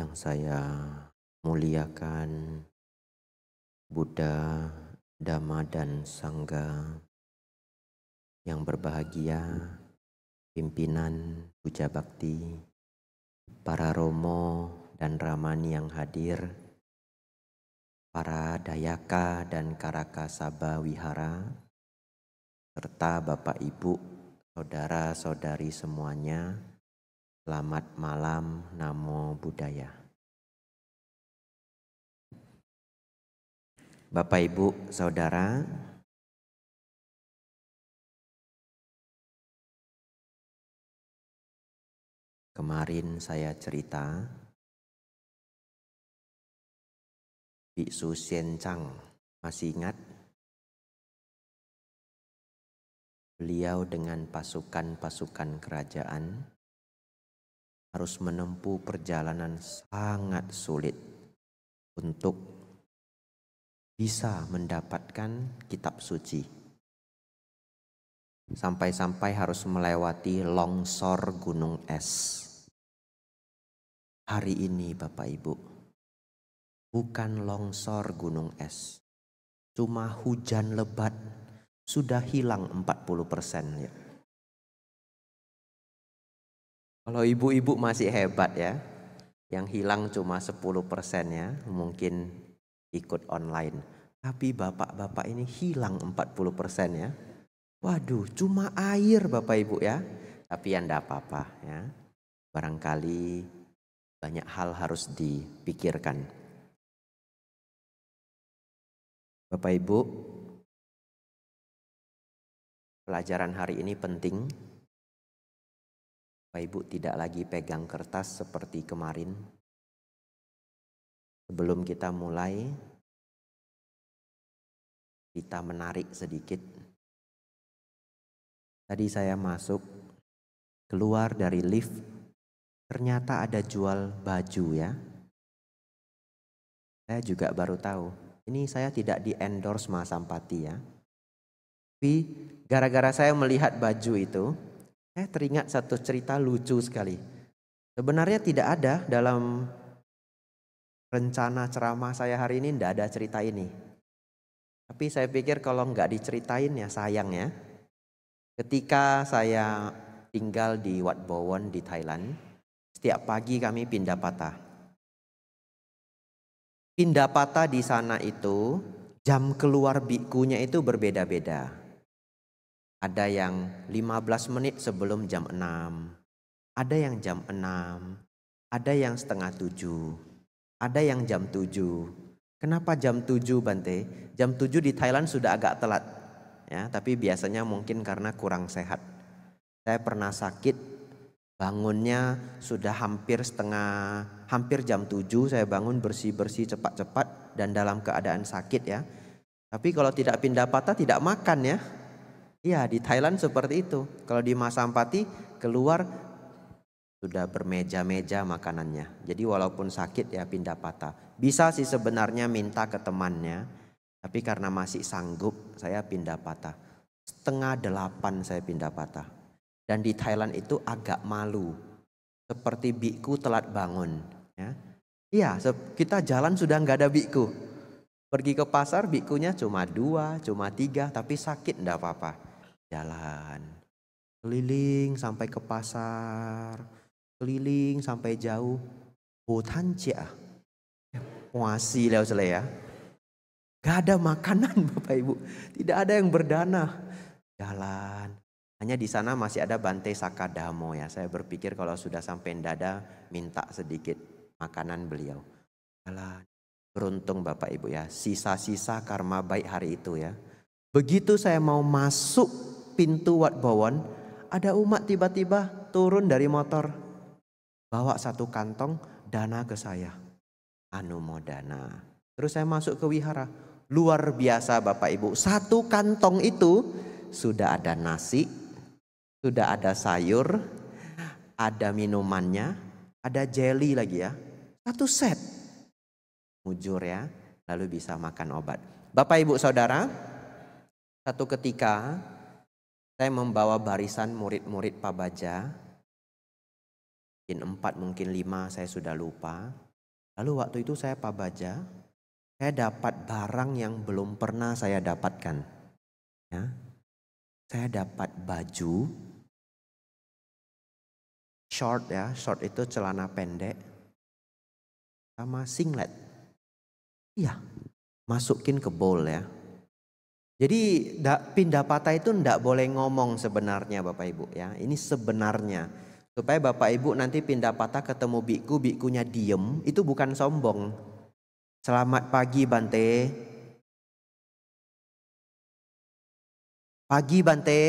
yang saya muliakan Buddha, Dhamma, dan Sangga yang berbahagia, pimpinan Puja Bakti, para Romo dan Ramani yang hadir, para Dayaka dan Karaka Saba Wihara, serta Bapak Ibu, Saudara-saudari semuanya, Selamat malam, Namo Buddhaya. Bapak, Ibu, Saudara, kemarin saya cerita Biksu Sien Chang, masih ingat? Beliau dengan pasukan-pasukan kerajaan harus menempuh perjalanan sangat sulit untuk bisa mendapatkan kitab suci. Sampai-sampai harus melewati longsor gunung es. Hari ini Bapak Ibu, bukan longsor gunung es. Cuma hujan lebat sudah hilang 40% ya. Kalau ibu-ibu masih hebat ya, yang hilang cuma 10 ya, mungkin ikut online. Tapi bapak-bapak ini hilang 40 persen ya. Waduh, cuma air bapak ibu ya. Tapi yang tidak apa-apa ya. Barangkali banyak hal harus dipikirkan. Bapak ibu, pelajaran hari ini penting Bapak Ibu tidak lagi pegang kertas seperti kemarin. Sebelum kita mulai, kita menarik sedikit. Tadi saya masuk, keluar dari lift, ternyata ada jual baju ya. Saya juga baru tahu, ini saya tidak di endorse Mas Sampati ya. Tapi gara-gara saya melihat baju itu, saya eh, teringat satu cerita lucu sekali. Sebenarnya tidak ada dalam rencana ceramah saya hari ini, tidak ada cerita ini. Tapi saya pikir kalau nggak diceritain ya sayang ya. Ketika saya tinggal di Wat Bowon di Thailand, setiap pagi kami pindah patah. Pindah patah di sana itu jam keluar bikunya itu berbeda-beda. Ada yang 15 menit sebelum jam 6. Ada yang jam 6. Ada yang setengah 7. Ada yang jam 7. Kenapa jam 7 Bante? Jam 7 di Thailand sudah agak telat. Ya, tapi biasanya mungkin karena kurang sehat. Saya pernah sakit bangunnya sudah hampir setengah hampir jam 7 saya bangun bersih-bersih cepat-cepat dan dalam keadaan sakit ya. Tapi kalau tidak pindah patah tidak makan ya Iya di Thailand seperti itu. Kalau di Masampati keluar sudah bermeja-meja makanannya. Jadi walaupun sakit ya pindah patah. Bisa sih sebenarnya minta ke temannya. Tapi karena masih sanggup saya pindah patah. Setengah delapan saya pindah patah. Dan di Thailand itu agak malu. Seperti biku telat bangun. Ya. Iya kita jalan sudah nggak ada biku. Pergi ke pasar bikunya cuma dua, cuma tiga, tapi sakit enggak apa-apa jalan keliling sampai ke pasar keliling sampai jauh hutan oh, cia ah. muasi eh, lah ya gak ada makanan bapak ibu tidak ada yang berdana jalan hanya di sana masih ada bantai sakadamo ya saya berpikir kalau sudah sampai dada minta sedikit makanan beliau jalan beruntung bapak ibu ya sisa-sisa karma baik hari itu ya begitu saya mau masuk pintu Wat Bowon ada umat tiba-tiba turun dari motor. Bawa satu kantong dana ke saya. Anu mau dana. Terus saya masuk ke wihara. Luar biasa Bapak Ibu. Satu kantong itu sudah ada nasi, sudah ada sayur, ada minumannya, ada jelly lagi ya. Satu set. Mujur ya, lalu bisa makan obat. Bapak Ibu Saudara, satu ketika saya membawa barisan murid-murid Pak Baja, mungkin empat, mungkin lima, saya sudah lupa. Lalu waktu itu saya Pak Baja, saya dapat barang yang belum pernah saya dapatkan. Ya. Saya dapat baju, short ya, short itu celana pendek, sama singlet. Iya, masukin ke bowl ya, jadi pindah patah itu tidak boleh ngomong sebenarnya Bapak Ibu ya. Ini sebenarnya. Supaya Bapak Ibu nanti pindah patah ketemu biku, bikunya diem. Itu bukan sombong. Selamat pagi Bante. Pagi Bante.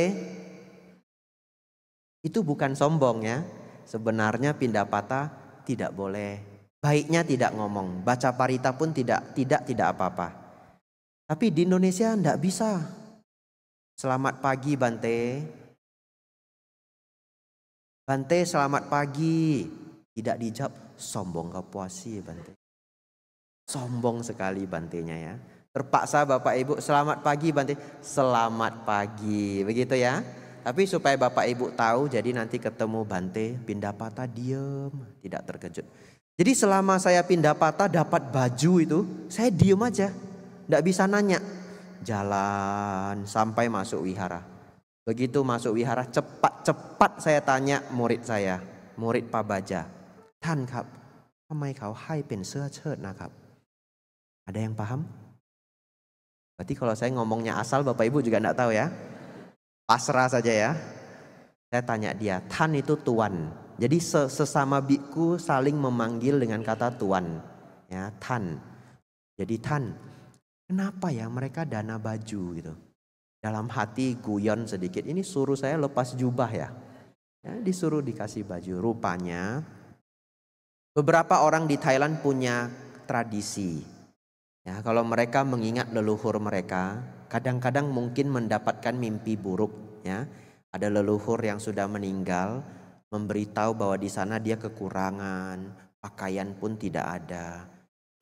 Itu bukan sombong ya. Sebenarnya pindah patah tidak boleh. Baiknya tidak ngomong. Baca parita pun tidak tidak tidak apa-apa tapi di Indonesia tidak bisa. Selamat pagi Bante. Bante selamat pagi. Tidak dijawab, sombong gak puasi Bante. Sombong sekali Bantenya ya. Terpaksa Bapak Ibu, selamat pagi Bante. Selamat pagi, begitu ya. Tapi supaya Bapak Ibu tahu, jadi nanti ketemu Bante, pindah patah diem, tidak terkejut. Jadi selama saya pindah patah dapat baju itu, saya diem aja. Tidak bisa nanya. Jalan sampai masuk wihara. Begitu masuk wihara cepat-cepat saya tanya murid saya. Murid Pak Baja. Tan kap, Kamai kau hai pen seo nakap. Ada yang paham? Berarti kalau saya ngomongnya asal Bapak Ibu juga tidak tahu ya. Pasrah saja ya. Saya tanya dia, Tan itu tuan. Jadi sesama biku saling memanggil dengan kata tuan. Ya, Tan. Jadi Tan, Kenapa ya mereka dana baju gitu? Dalam hati guyon sedikit. Ini suruh saya lepas jubah ya. ya disuruh dikasih baju. Rupanya beberapa orang di Thailand punya tradisi. Ya, kalau mereka mengingat leluhur mereka, kadang-kadang mungkin mendapatkan mimpi buruk ya. Ada leluhur yang sudah meninggal memberitahu bahwa di sana dia kekurangan, pakaian pun tidak ada.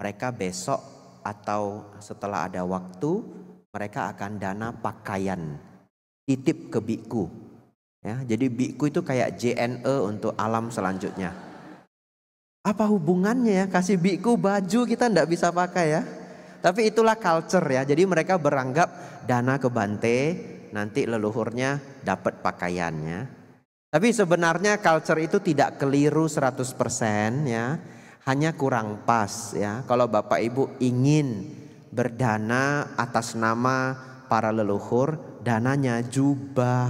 Mereka besok atau setelah ada waktu mereka akan dana pakaian titip ke biku. Ya, jadi biku itu kayak JNE untuk alam selanjutnya. Apa hubungannya ya kasih biku baju kita ndak bisa pakai ya? Tapi itulah culture ya. Jadi mereka beranggap dana ke Bante nanti leluhurnya dapat pakaiannya. Tapi sebenarnya culture itu tidak keliru 100% ya hanya kurang pas ya. Kalau Bapak Ibu ingin berdana atas nama para leluhur, dananya jubah.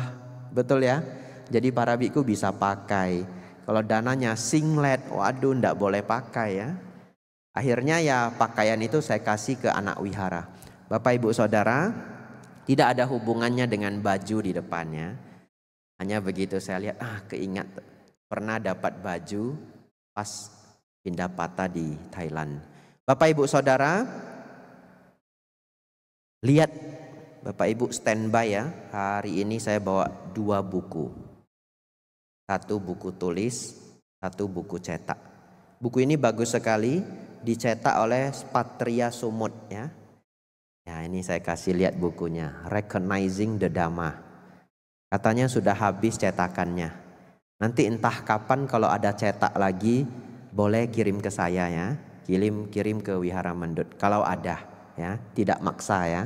Betul ya? Jadi para biku bisa pakai. Kalau dananya singlet, waduh ndak boleh pakai ya. Akhirnya ya pakaian itu saya kasih ke anak wihara. Bapak Ibu Saudara, tidak ada hubungannya dengan baju di depannya. Hanya begitu saya lihat, ah keingat pernah dapat baju pas pindah patah di Thailand. Bapak Ibu Saudara, lihat Bapak Ibu standby ya. Hari ini saya bawa dua buku. Satu buku tulis, satu buku cetak. Buku ini bagus sekali dicetak oleh Patria Sumut ya. Ya, ini saya kasih lihat bukunya, Recognizing the Dhamma. Katanya sudah habis cetakannya. Nanti entah kapan kalau ada cetak lagi boleh kirim ke saya ya. Kirim kirim ke Wihara Mendut kalau ada ya, tidak maksa ya.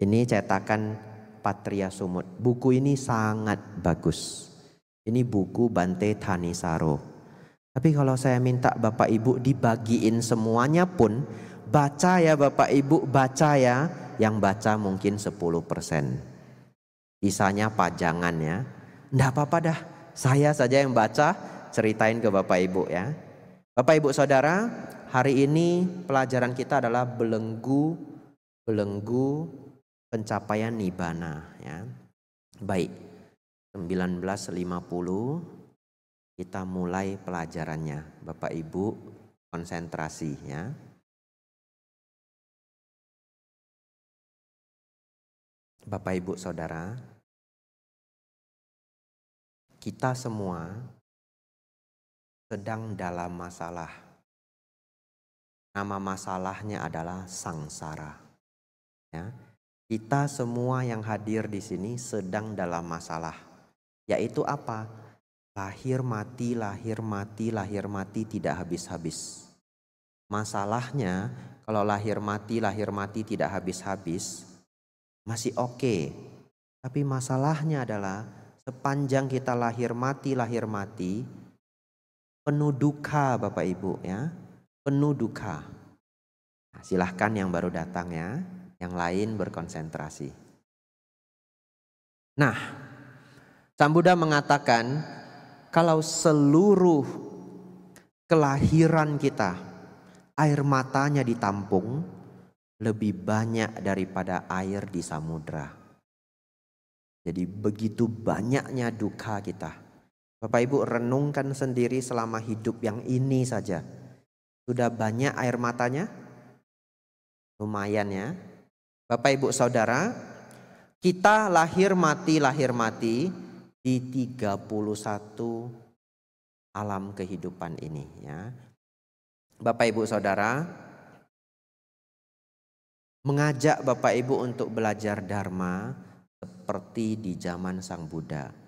Ini cetakan Patria Sumut. Buku ini sangat bagus. Ini buku Bante Saro. Tapi kalau saya minta Bapak Ibu dibagiin semuanya pun baca ya Bapak Ibu baca ya. Yang baca mungkin 10%. Sisanya pajangan ya. ndak apa-apa dah. Saya saja yang baca, ceritain ke Bapak Ibu ya. Bapak Ibu Saudara, hari ini pelajaran kita adalah belenggu belenggu pencapaian nibana ya. Baik. 1950 kita mulai pelajarannya. Bapak Ibu konsentrasi ya. Bapak Ibu Saudara, kita semua sedang dalam masalah. Nama masalahnya adalah sangsara. Ya. Kita semua yang hadir di sini sedang dalam masalah. Yaitu apa? Lahir mati, lahir mati, lahir mati tidak habis-habis. Masalahnya kalau lahir mati, lahir mati tidak habis-habis masih oke. Okay. Tapi masalahnya adalah sepanjang kita lahir mati, lahir mati, penuh duka Bapak Ibu ya. Penuh duka. Nah, silahkan yang baru datang ya, yang lain berkonsentrasi. Nah, Sambuddha mengatakan kalau seluruh kelahiran kita air matanya ditampung lebih banyak daripada air di samudra. Jadi begitu banyaknya duka kita Bapak Ibu renungkan sendiri selama hidup yang ini saja. Sudah banyak air matanya? Lumayan ya. Bapak Ibu Saudara, kita lahir mati lahir mati di 31 alam kehidupan ini ya. Bapak Ibu Saudara, mengajak Bapak Ibu untuk belajar dharma seperti di zaman Sang Buddha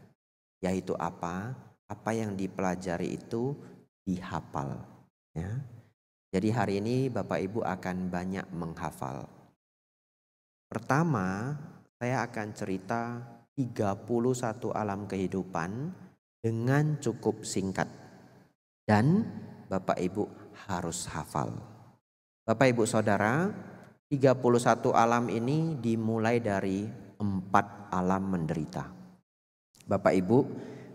yaitu apa? Apa yang dipelajari itu dihafal, ya. Jadi hari ini Bapak Ibu akan banyak menghafal. Pertama, saya akan cerita 31 alam kehidupan dengan cukup singkat. Dan Bapak Ibu harus hafal. Bapak Ibu Saudara, 31 alam ini dimulai dari empat alam menderita. Bapak Ibu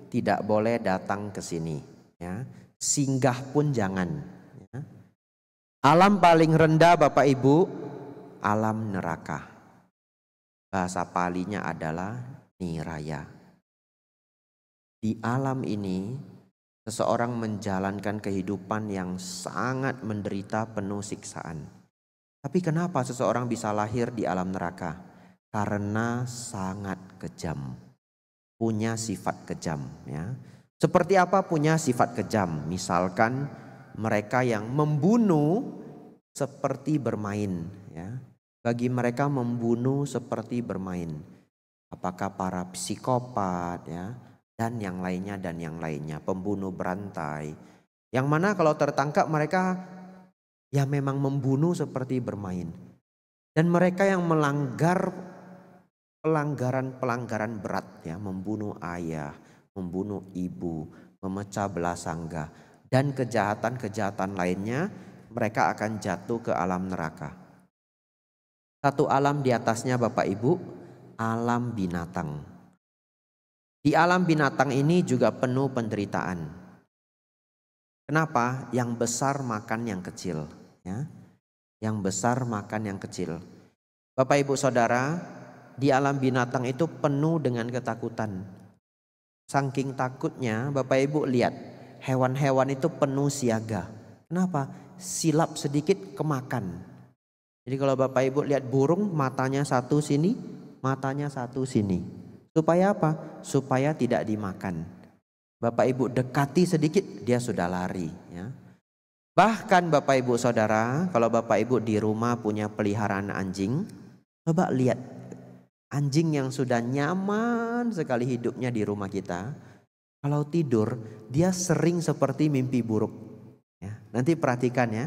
tidak boleh datang ke sini ya. Singgah pun jangan ya. Alam paling rendah Bapak Ibu alam neraka. Bahasa palinya adalah niraya. Di alam ini seseorang menjalankan kehidupan yang sangat menderita penuh siksaan. Tapi kenapa seseorang bisa lahir di alam neraka? Karena sangat kejam punya sifat kejam ya. Seperti apa punya sifat kejam? Misalkan mereka yang membunuh seperti bermain ya. Bagi mereka membunuh seperti bermain. Apakah para psikopat ya dan yang lainnya dan yang lainnya, pembunuh berantai. Yang mana kalau tertangkap mereka ya memang membunuh seperti bermain. Dan mereka yang melanggar pelanggaran-pelanggaran beratnya, membunuh ayah, membunuh ibu, memecah belah sangga, dan kejahatan-kejahatan lainnya, mereka akan jatuh ke alam neraka. Satu alam di atasnya Bapak Ibu, alam binatang. Di alam binatang ini juga penuh penderitaan. Kenapa? Yang besar makan yang kecil, ya. Yang besar makan yang kecil. Bapak Ibu Saudara, di alam binatang itu penuh dengan ketakutan. Saking takutnya, Bapak Ibu lihat, hewan-hewan itu penuh siaga. Kenapa? Silap sedikit kemakan. Jadi kalau Bapak Ibu lihat burung, matanya satu sini, matanya satu sini. Supaya apa? Supaya tidak dimakan. Bapak Ibu dekati sedikit, dia sudah lari. Ya. Bahkan Bapak Ibu Saudara, kalau Bapak Ibu di rumah punya peliharaan anjing, coba lihat Anjing yang sudah nyaman sekali hidupnya di rumah kita, kalau tidur dia sering seperti mimpi buruk. Ya, nanti perhatikan ya.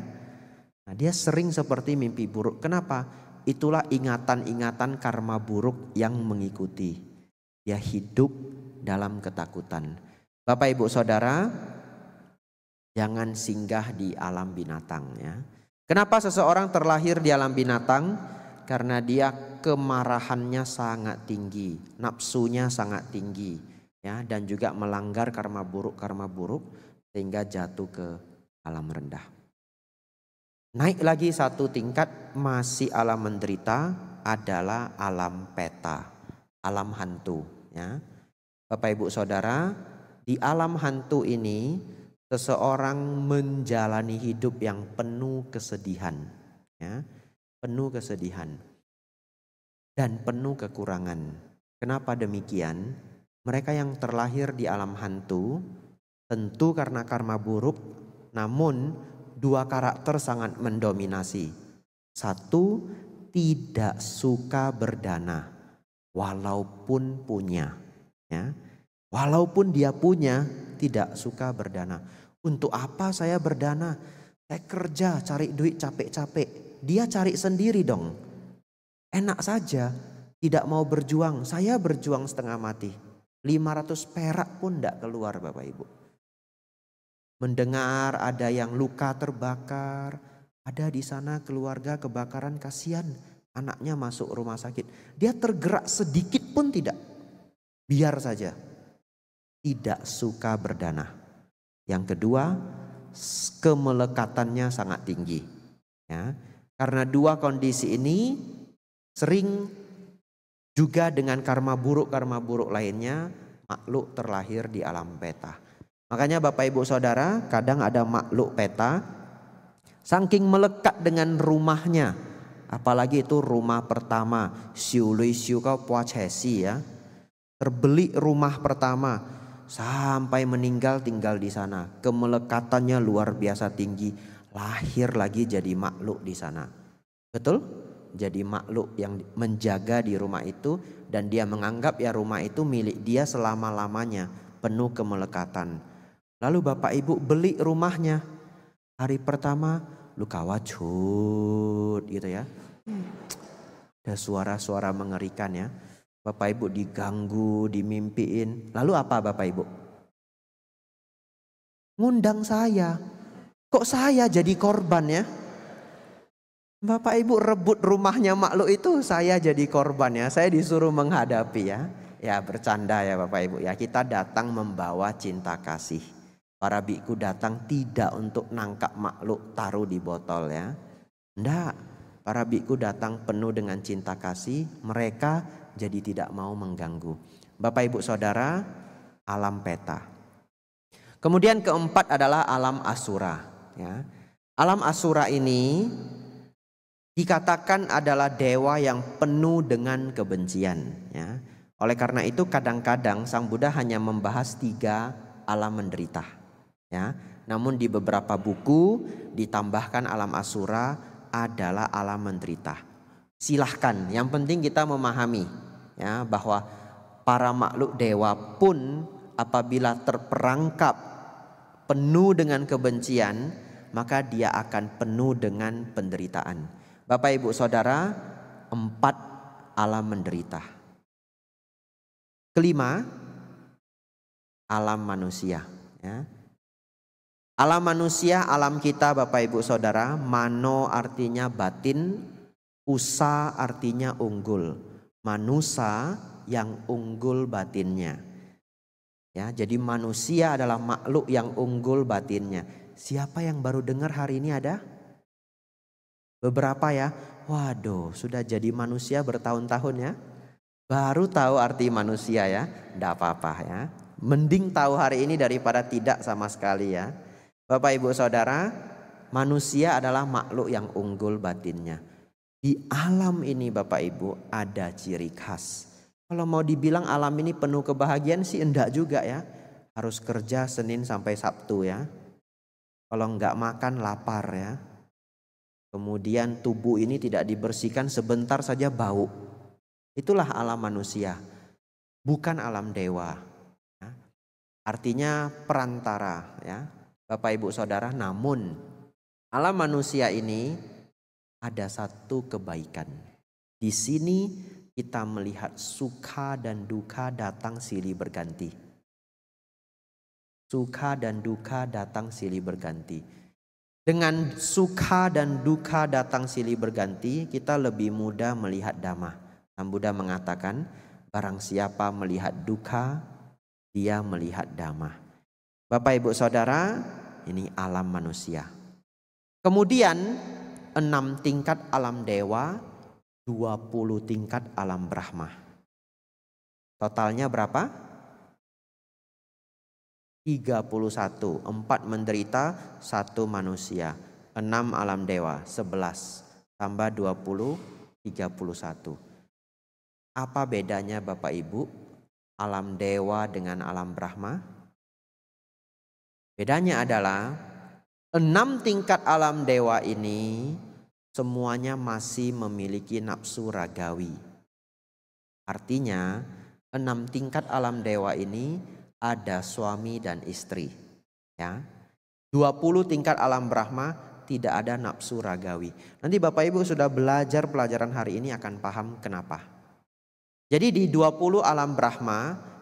Nah, dia sering seperti mimpi buruk. Kenapa? Itulah ingatan-ingatan karma buruk yang mengikuti. Dia hidup dalam ketakutan. Bapak Ibu Saudara, jangan singgah di alam binatang ya. Kenapa seseorang terlahir di alam binatang? Karena dia kemarahannya sangat tinggi, nafsunya sangat tinggi, ya, dan juga melanggar karma buruk-karma buruk sehingga jatuh ke alam rendah. Naik lagi satu tingkat masih alam menderita adalah alam peta, alam hantu, ya. Bapak Ibu Saudara, di alam hantu ini seseorang menjalani hidup yang penuh kesedihan, ya. Penuh kesedihan dan penuh kekurangan. Kenapa demikian? Mereka yang terlahir di alam hantu tentu karena karma buruk, namun dua karakter sangat mendominasi. Satu, tidak suka berdana walaupun punya ya. Walaupun dia punya, tidak suka berdana. Untuk apa saya berdana? Saya kerja, cari duit capek-capek. Dia cari sendiri dong. Enak saja, tidak mau berjuang. Saya berjuang setengah mati. 500 perak pun tidak keluar Bapak Ibu. Mendengar ada yang luka terbakar, ada di sana keluarga kebakaran kasihan anaknya masuk rumah sakit. Dia tergerak sedikit pun tidak. Biar saja. Tidak suka berdana. Yang kedua, kemelekatannya sangat tinggi. Ya, karena dua kondisi ini Sering juga dengan karma buruk-karma buruk lainnya makhluk terlahir di alam peta. Makanya Bapak Ibu Saudara kadang ada makhluk peta saking melekat dengan rumahnya. Apalagi itu rumah pertama, siu lui siu kau ya. Terbeli rumah pertama sampai meninggal tinggal di sana. Kemelekatannya luar biasa tinggi, lahir lagi jadi makhluk di sana. Betul? jadi makhluk yang menjaga di rumah itu dan dia menganggap ya rumah itu milik dia selama-lamanya penuh kemelekatan. Lalu bapak ibu beli rumahnya. Hari pertama luka wajud gitu ya. Ada suara-suara mengerikan ya. Bapak ibu diganggu, dimimpiin. Lalu apa bapak ibu? Ngundang saya. Kok saya jadi korban ya? Bapak Ibu rebut rumahnya makhluk itu saya jadi korban ya. Saya disuruh menghadapi ya. Ya bercanda ya Bapak Ibu ya. Kita datang membawa cinta kasih. Para biku datang tidak untuk nangkap makhluk taruh di botol ya. Enggak. Para biku datang penuh dengan cinta kasih. Mereka jadi tidak mau mengganggu. Bapak Ibu Saudara alam peta. Kemudian keempat adalah alam asura ya. Alam asura ini dikatakan adalah dewa yang penuh dengan kebencian. Ya. Oleh karena itu kadang-kadang Sang Buddha hanya membahas tiga alam menderita. Ya. Namun di beberapa buku ditambahkan alam asura adalah alam menderita. Silahkan, yang penting kita memahami ya bahwa para makhluk dewa pun apabila terperangkap penuh dengan kebencian, maka dia akan penuh dengan penderitaan. Bapak Ibu Saudara, empat alam menderita. Kelima, alam manusia. Ya. Alam manusia, alam kita Bapak Ibu Saudara, mano artinya batin, usa artinya unggul. manusia yang unggul batinnya. Ya, jadi manusia adalah makhluk yang unggul batinnya. Siapa yang baru dengar hari ini ada? Beberapa ya, waduh sudah jadi manusia bertahun-tahun ya. Baru tahu arti manusia ya, tidak apa-apa ya. Mending tahu hari ini daripada tidak sama sekali ya. Bapak ibu saudara, manusia adalah makhluk yang unggul batinnya. Di alam ini Bapak Ibu ada ciri khas. Kalau mau dibilang alam ini penuh kebahagiaan sih enggak juga ya. Harus kerja Senin sampai Sabtu ya. Kalau enggak makan lapar ya. Kemudian tubuh ini tidak dibersihkan sebentar saja bau. Itulah alam manusia, bukan alam dewa. Ya. Artinya perantara ya. Bapak Ibu Saudara, namun alam manusia ini ada satu kebaikan. Di sini kita melihat suka dan duka datang silih berganti. Suka dan duka datang silih berganti dengan suka dan duka datang silih berganti, kita lebih mudah melihat damah. Nam Buddha mengatakan, barang siapa melihat duka, dia melihat damah. Bapak Ibu Saudara, ini alam manusia. Kemudian enam tingkat alam dewa, dua puluh tingkat alam Brahma. Totalnya berapa? 31. 4 menderita, 1 manusia. 6 alam dewa, 11 Tambah 20, 31. Apa bedanya Bapak Ibu alam dewa dengan alam Brahma? Bedanya adalah enam tingkat alam dewa ini semuanya masih memiliki nafsu ragawi. Artinya, enam tingkat alam dewa ini ada suami dan istri. Ya. 20 tingkat alam Brahma tidak ada nafsu ragawi. Nanti Bapak Ibu sudah belajar pelajaran hari ini akan paham kenapa. Jadi di 20 alam Brahma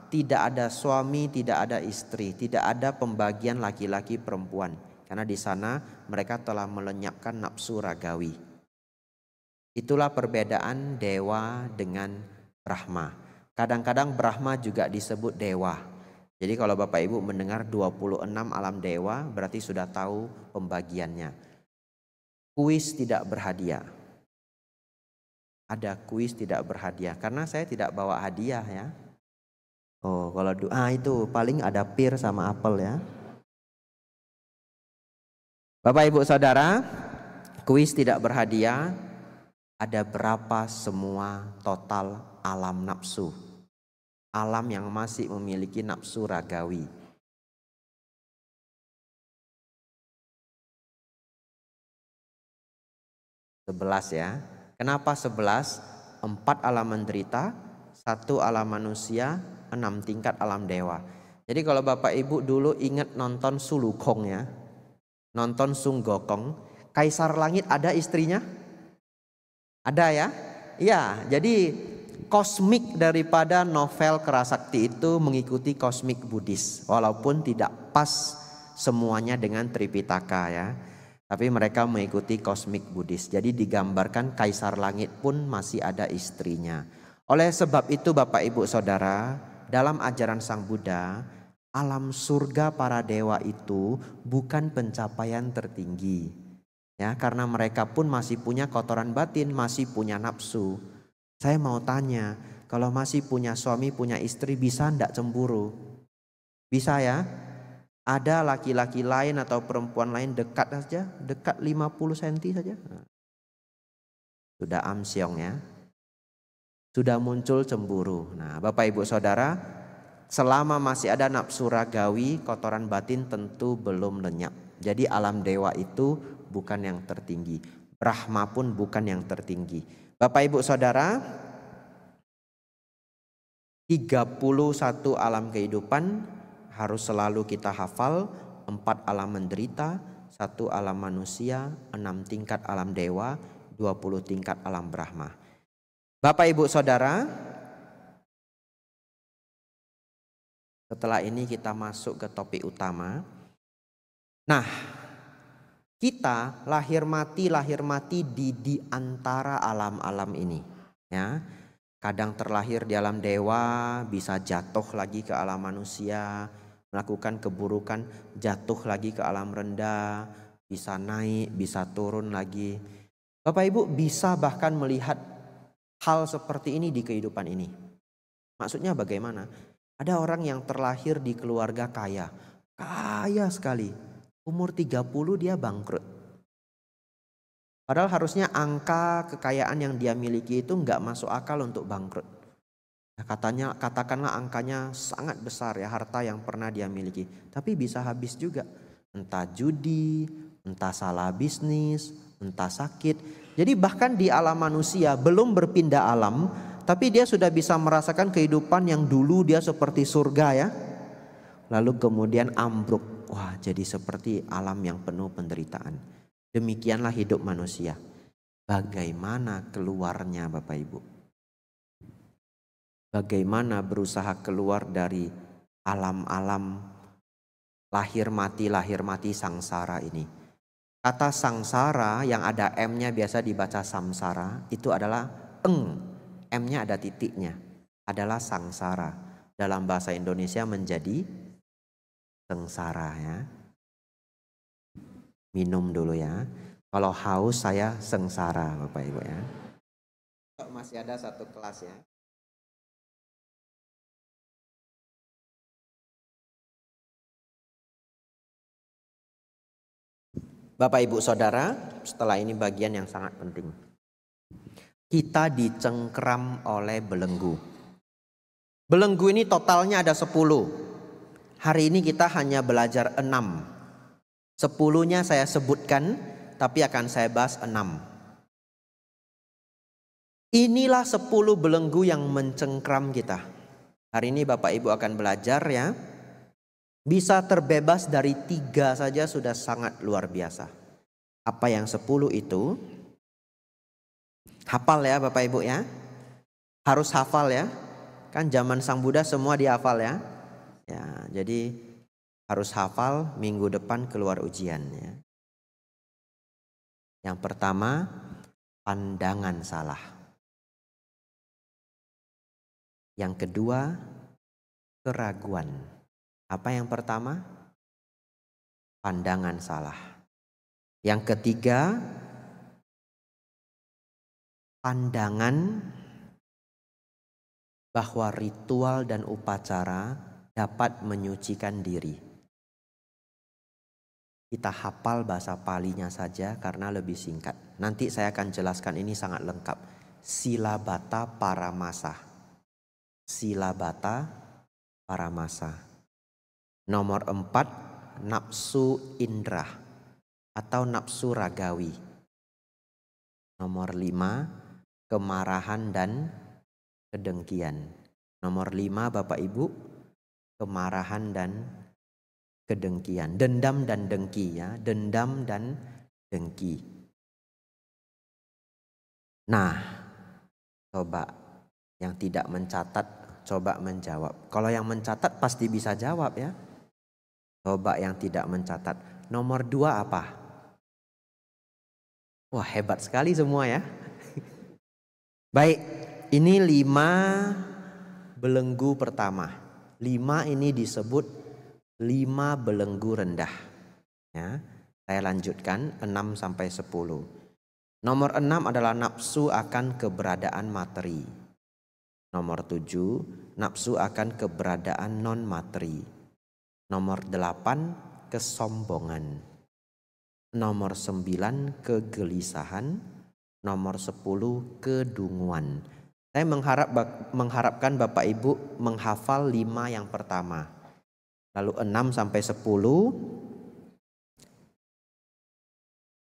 tidak ada suami, tidak ada istri, tidak ada pembagian laki-laki perempuan. Karena di sana mereka telah melenyapkan nafsu ragawi. Itulah perbedaan dewa dengan Brahma. Kadang-kadang Brahma juga disebut dewa. Jadi kalau Bapak Ibu mendengar 26 alam dewa berarti sudah tahu pembagiannya. Kuis tidak berhadiah. Ada kuis tidak berhadiah karena saya tidak bawa hadiah ya. Oh, kalau doa ah, itu paling ada pir sama apel ya. Bapak Ibu Saudara, kuis tidak berhadiah ada berapa semua total alam nafsu alam yang masih memiliki nafsu ragawi. Sebelas ya. Kenapa sebelas? Empat alam menderita, satu alam manusia, enam tingkat alam dewa. Jadi kalau Bapak Ibu dulu ingat nonton Sulukong ya. Nonton Sunggokong. Kaisar Langit ada istrinya? Ada ya? Iya, jadi kosmik daripada novel Kerasakti itu mengikuti kosmik Buddhis walaupun tidak pas semuanya dengan Tripitaka ya. Tapi mereka mengikuti kosmik Buddhis. Jadi digambarkan kaisar langit pun masih ada istrinya. Oleh sebab itu Bapak Ibu Saudara, dalam ajaran Sang Buddha, alam surga para dewa itu bukan pencapaian tertinggi. Ya, karena mereka pun masih punya kotoran batin, masih punya nafsu. Saya mau tanya, kalau masih punya suami, punya istri, bisa ndak cemburu? Bisa ya? Ada laki-laki lain atau perempuan lain dekat saja, dekat 50 cm saja. Sudah amsyong ya. Sudah muncul cemburu. Nah, Bapak Ibu Saudara, selama masih ada nafsu ragawi, kotoran batin tentu belum lenyap. Jadi alam dewa itu bukan yang tertinggi. Brahma pun bukan yang tertinggi Bapak Ibu Saudara, 31 alam kehidupan harus selalu kita hafal, empat alam menderita, satu alam manusia, enam tingkat alam dewa, 20 tingkat alam Brahma. Bapak Ibu Saudara, setelah ini kita masuk ke topik utama. Nah, kita lahir mati lahir mati di di antara alam-alam ini, ya. Kadang terlahir di alam dewa, bisa jatuh lagi ke alam manusia, melakukan keburukan, jatuh lagi ke alam rendah, bisa naik, bisa turun lagi. Bapak Ibu bisa bahkan melihat hal seperti ini di kehidupan ini. Maksudnya bagaimana? Ada orang yang terlahir di keluarga kaya, kaya sekali umur 30 dia bangkrut. Padahal harusnya angka kekayaan yang dia miliki itu nggak masuk akal untuk bangkrut. Nah, katanya katakanlah angkanya sangat besar ya harta yang pernah dia miliki, tapi bisa habis juga. Entah judi, entah salah bisnis, entah sakit. Jadi bahkan di alam manusia belum berpindah alam, tapi dia sudah bisa merasakan kehidupan yang dulu dia seperti surga ya. Lalu kemudian ambruk wah jadi seperti alam yang penuh penderitaan. Demikianlah hidup manusia. Bagaimana keluarnya Bapak Ibu? Bagaimana berusaha keluar dari alam-alam lahir mati lahir mati sangsara ini? Kata sangsara yang ada M-nya biasa dibaca samsara itu adalah eng. M-nya ada titiknya. Adalah sangsara. Dalam bahasa Indonesia menjadi sengsara ya. Minum dulu ya. Kalau haus saya sengsara Bapak Ibu ya. Masih ada satu kelas ya. Bapak Ibu Saudara, setelah ini bagian yang sangat penting. Kita dicengkram oleh belenggu. Belenggu ini totalnya ada 10. Hari ini kita hanya belajar enam. Sepuluhnya saya sebutkan, tapi akan saya bahas enam. Inilah sepuluh belenggu yang mencengkram kita. Hari ini Bapak Ibu akan belajar ya. Bisa terbebas dari tiga saja sudah sangat luar biasa. Apa yang sepuluh itu? Hafal ya Bapak Ibu ya. Harus hafal ya. Kan zaman Sang Buddha semua dihafal ya. Ya, jadi harus hafal minggu depan keluar ujian ya. Yang pertama, pandangan salah. Yang kedua, keraguan. Apa yang pertama? Pandangan salah. Yang ketiga, pandangan bahwa ritual dan upacara dapat menyucikan diri. Kita hafal bahasa palinya saja karena lebih singkat. Nanti saya akan jelaskan ini sangat lengkap. Silabata paramasa. Silabata masa. Nomor empat, nafsu indra atau nafsu ragawi. Nomor lima, kemarahan dan kedengkian. Nomor lima, Bapak Ibu, kemarahan dan kedengkian, dendam dan dengki ya, dendam dan dengki. Nah, coba yang tidak mencatat coba menjawab. Kalau yang mencatat pasti bisa jawab ya. Coba yang tidak mencatat. Nomor dua apa? Wah hebat sekali semua ya. Baik, ini lima belenggu pertama lima ini disebut lima belenggu rendah. Ya, saya lanjutkan enam sampai sepuluh. Nomor enam adalah nafsu akan keberadaan materi. Nomor tujuh nafsu akan keberadaan non materi. Nomor delapan kesombongan. Nomor sembilan kegelisahan. Nomor sepuluh kedunguan. Saya mengharap mengharapkan Bapak Ibu menghafal lima yang pertama. Lalu enam sampai sepuluh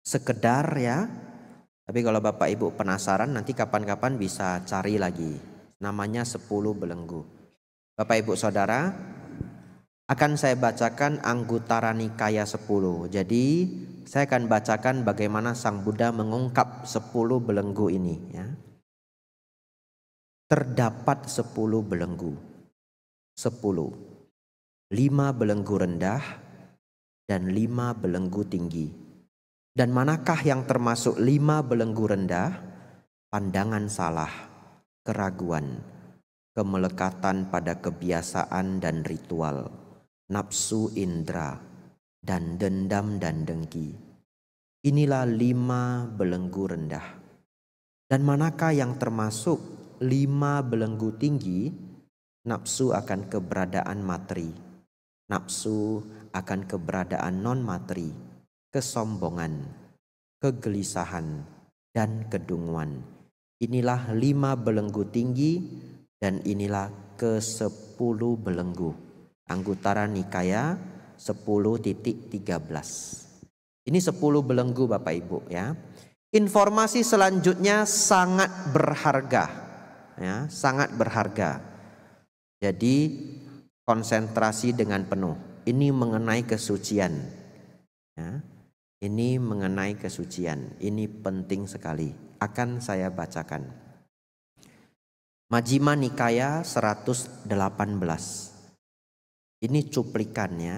sekedar ya. Tapi kalau Bapak Ibu penasaran nanti kapan-kapan bisa cari lagi. Namanya sepuluh belenggu. Bapak Ibu Saudara, akan saya bacakan anggota Nikaya 10. Jadi saya akan bacakan bagaimana Sang Buddha mengungkap 10 belenggu ini ya terdapat sepuluh belenggu. Sepuluh. Lima belenggu rendah dan lima belenggu tinggi. Dan manakah yang termasuk lima belenggu rendah? Pandangan salah, keraguan, kemelekatan pada kebiasaan dan ritual, nafsu indera, dan dendam dan dengki. Inilah lima belenggu rendah. Dan manakah yang termasuk lima belenggu tinggi, nafsu akan keberadaan materi, nafsu akan keberadaan non-materi, kesombongan, kegelisahan, dan kedunguan. Inilah lima belenggu tinggi dan inilah ke sepuluh belenggu. Anggutara Nikaya 10.13. Ini sepuluh belenggu Bapak Ibu ya. Informasi selanjutnya sangat berharga ya, sangat berharga. Jadi konsentrasi dengan penuh. Ini mengenai kesucian. Ya. Ini mengenai kesucian. Ini penting sekali. Akan saya bacakan. Majima Nikaya 118. Ini cuplikannya.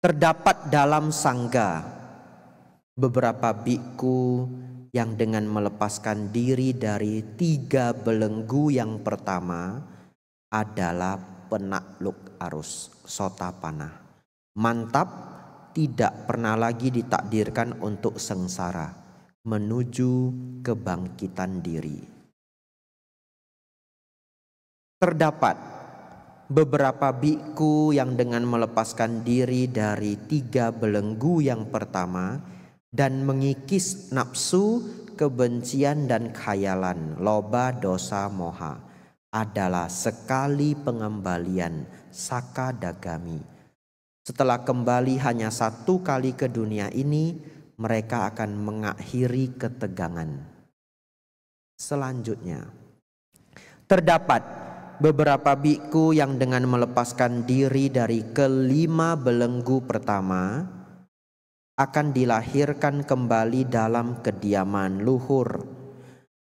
Terdapat dalam sangga beberapa biku yang dengan melepaskan diri dari tiga belenggu yang pertama adalah penakluk arus sota panah. Mantap tidak pernah lagi ditakdirkan untuk sengsara menuju kebangkitan diri. Terdapat beberapa biku yang dengan melepaskan diri dari tiga belenggu yang pertama dan mengikis nafsu, kebencian dan khayalan, loba dosa moha adalah sekali pengembalian saka dagami. Setelah kembali hanya satu kali ke dunia ini, mereka akan mengakhiri ketegangan. Selanjutnya, terdapat beberapa biku yang dengan melepaskan diri dari kelima belenggu pertama akan dilahirkan kembali dalam kediaman luhur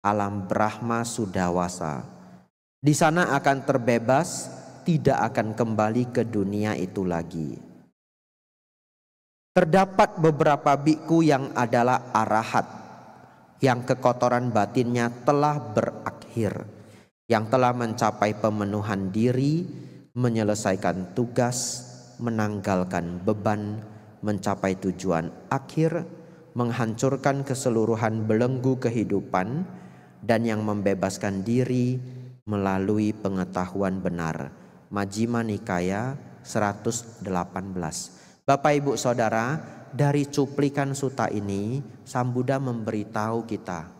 alam Brahma Sudawasa. Di sana akan terbebas, tidak akan kembali ke dunia itu lagi. Terdapat beberapa biku yang adalah arahat, yang kekotoran batinnya telah berakhir, yang telah mencapai pemenuhan diri, menyelesaikan tugas, menanggalkan beban, mencapai tujuan akhir, menghancurkan keseluruhan belenggu kehidupan, dan yang membebaskan diri melalui pengetahuan benar. Majima Nikaya 118. Bapak Ibu Saudara, dari cuplikan suta ini Sam Buddha memberitahu kita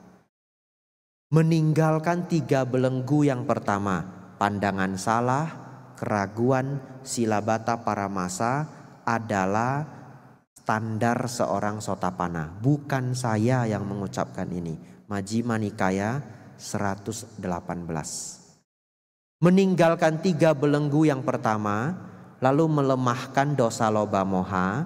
meninggalkan tiga belenggu yang pertama, pandangan salah, keraguan, silabata para masa adalah standar seorang sotapana. Bukan saya yang mengucapkan ini. Maji Nikaya 118. Meninggalkan tiga belenggu yang pertama, lalu melemahkan dosa loba moha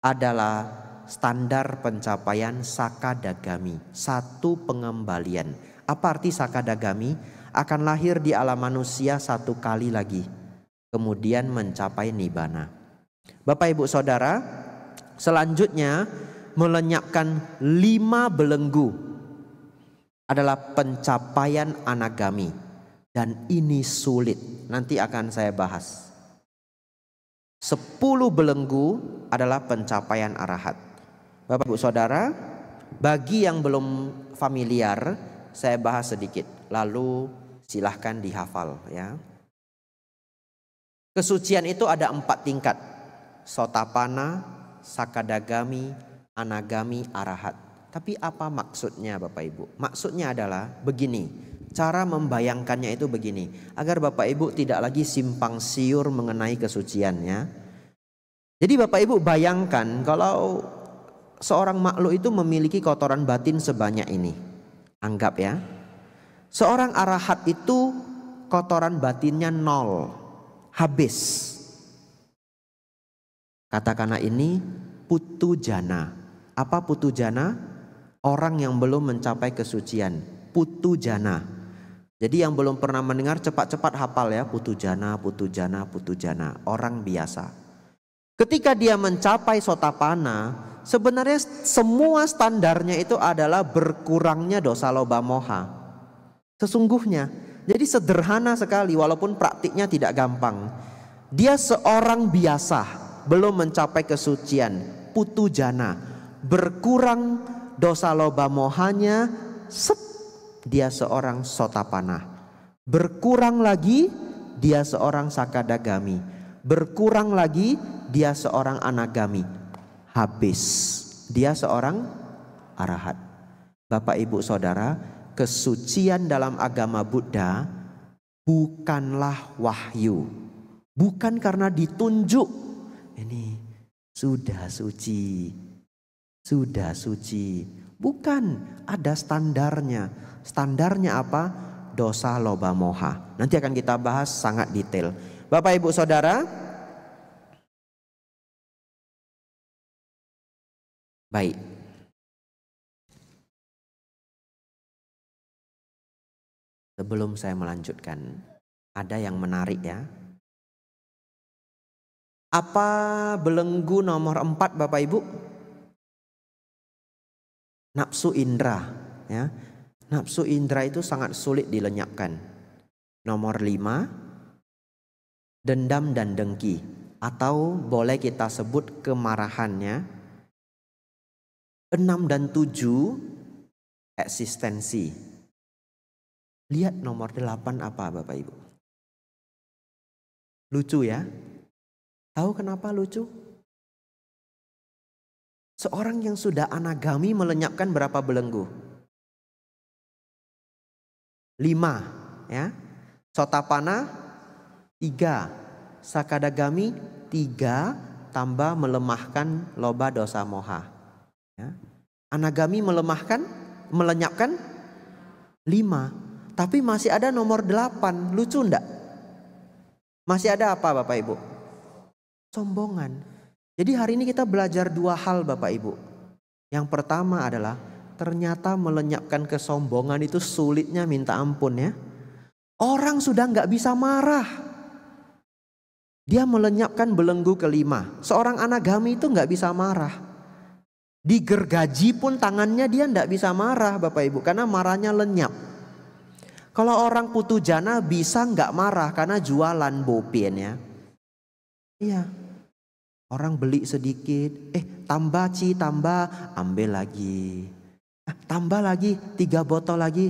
adalah standar pencapaian sakadagami, satu pengembalian. Apa arti sakadagami? Akan lahir di alam manusia satu kali lagi, kemudian mencapai nibana. Bapak Ibu Saudara, Selanjutnya melenyapkan lima belenggu adalah pencapaian anagami dan ini sulit. Nanti akan saya bahas. Sepuluh belenggu adalah pencapaian arahat. Bapak Ibu Saudara, bagi yang belum familiar, saya bahas sedikit. Lalu silahkan dihafal ya. Kesucian itu ada empat tingkat. Sotapana, sakadagami, anagami, arahat. Tapi apa maksudnya Bapak Ibu? Maksudnya adalah begini. Cara membayangkannya itu begini, agar Bapak Ibu tidak lagi simpang siur mengenai kesuciannya. Jadi Bapak Ibu bayangkan kalau seorang makhluk itu memiliki kotoran batin sebanyak ini. Anggap ya. Seorang arahat itu kotoran batinnya nol. Habis. Katakanlah ini putu jana. Apa putu jana? Orang yang belum mencapai kesucian. Putu jana. Jadi yang belum pernah mendengar cepat-cepat hafal ya. Putu jana, putu jana, putu jana. Orang biasa. Ketika dia mencapai sotapana, sebenarnya semua standarnya itu adalah berkurangnya dosa loba moha. Sesungguhnya. Jadi sederhana sekali walaupun praktiknya tidak gampang. Dia seorang biasa belum mencapai kesucian, putu jana, berkurang dosa loba mohanya, sep, dia seorang sotapana. Berkurang lagi, dia seorang sakadagami. Berkurang lagi, dia seorang anagami. Habis, dia seorang arahat. Bapak ibu saudara, kesucian dalam agama Buddha bukanlah wahyu. Bukan karena ditunjuk ini sudah suci. Sudah suci. Bukan ada standarnya. Standarnya apa? Dosa loba moha. Nanti akan kita bahas sangat detail. Bapak Ibu Saudara, Baik. Sebelum saya melanjutkan, ada yang menarik ya apa belenggu nomor empat Bapak Ibu? Nafsu indera. Ya. Nafsu indera itu sangat sulit dilenyapkan. Nomor lima, dendam dan dengki. Atau boleh kita sebut kemarahannya. Enam dan tujuh, eksistensi. Lihat nomor delapan apa Bapak Ibu. Lucu ya, Tahu kenapa lucu? Seorang yang sudah anagami melenyapkan berapa belenggu? Lima, ya. Sotapana, tiga. Sakadagami, tiga. Tambah melemahkan loba dosa moha. Ya. Anagami melemahkan, melenyapkan lima. Tapi masih ada nomor delapan. Lucu ndak? Masih ada apa Bapak Ibu? Kesombongan. Jadi hari ini kita belajar dua hal Bapak Ibu. Yang pertama adalah ternyata melenyapkan kesombongan itu sulitnya minta ampun ya. Orang sudah nggak bisa marah. Dia melenyapkan belenggu kelima. Seorang anak anagami itu nggak bisa marah. Digergaji pun tangannya dia nggak bisa marah Bapak Ibu. Karena marahnya lenyap. Kalau orang putu jana bisa nggak marah karena jualan bopin ya. Iya. Orang beli sedikit, eh tambah Ci, tambah, ambil lagi. Nah, tambah lagi, tiga botol lagi,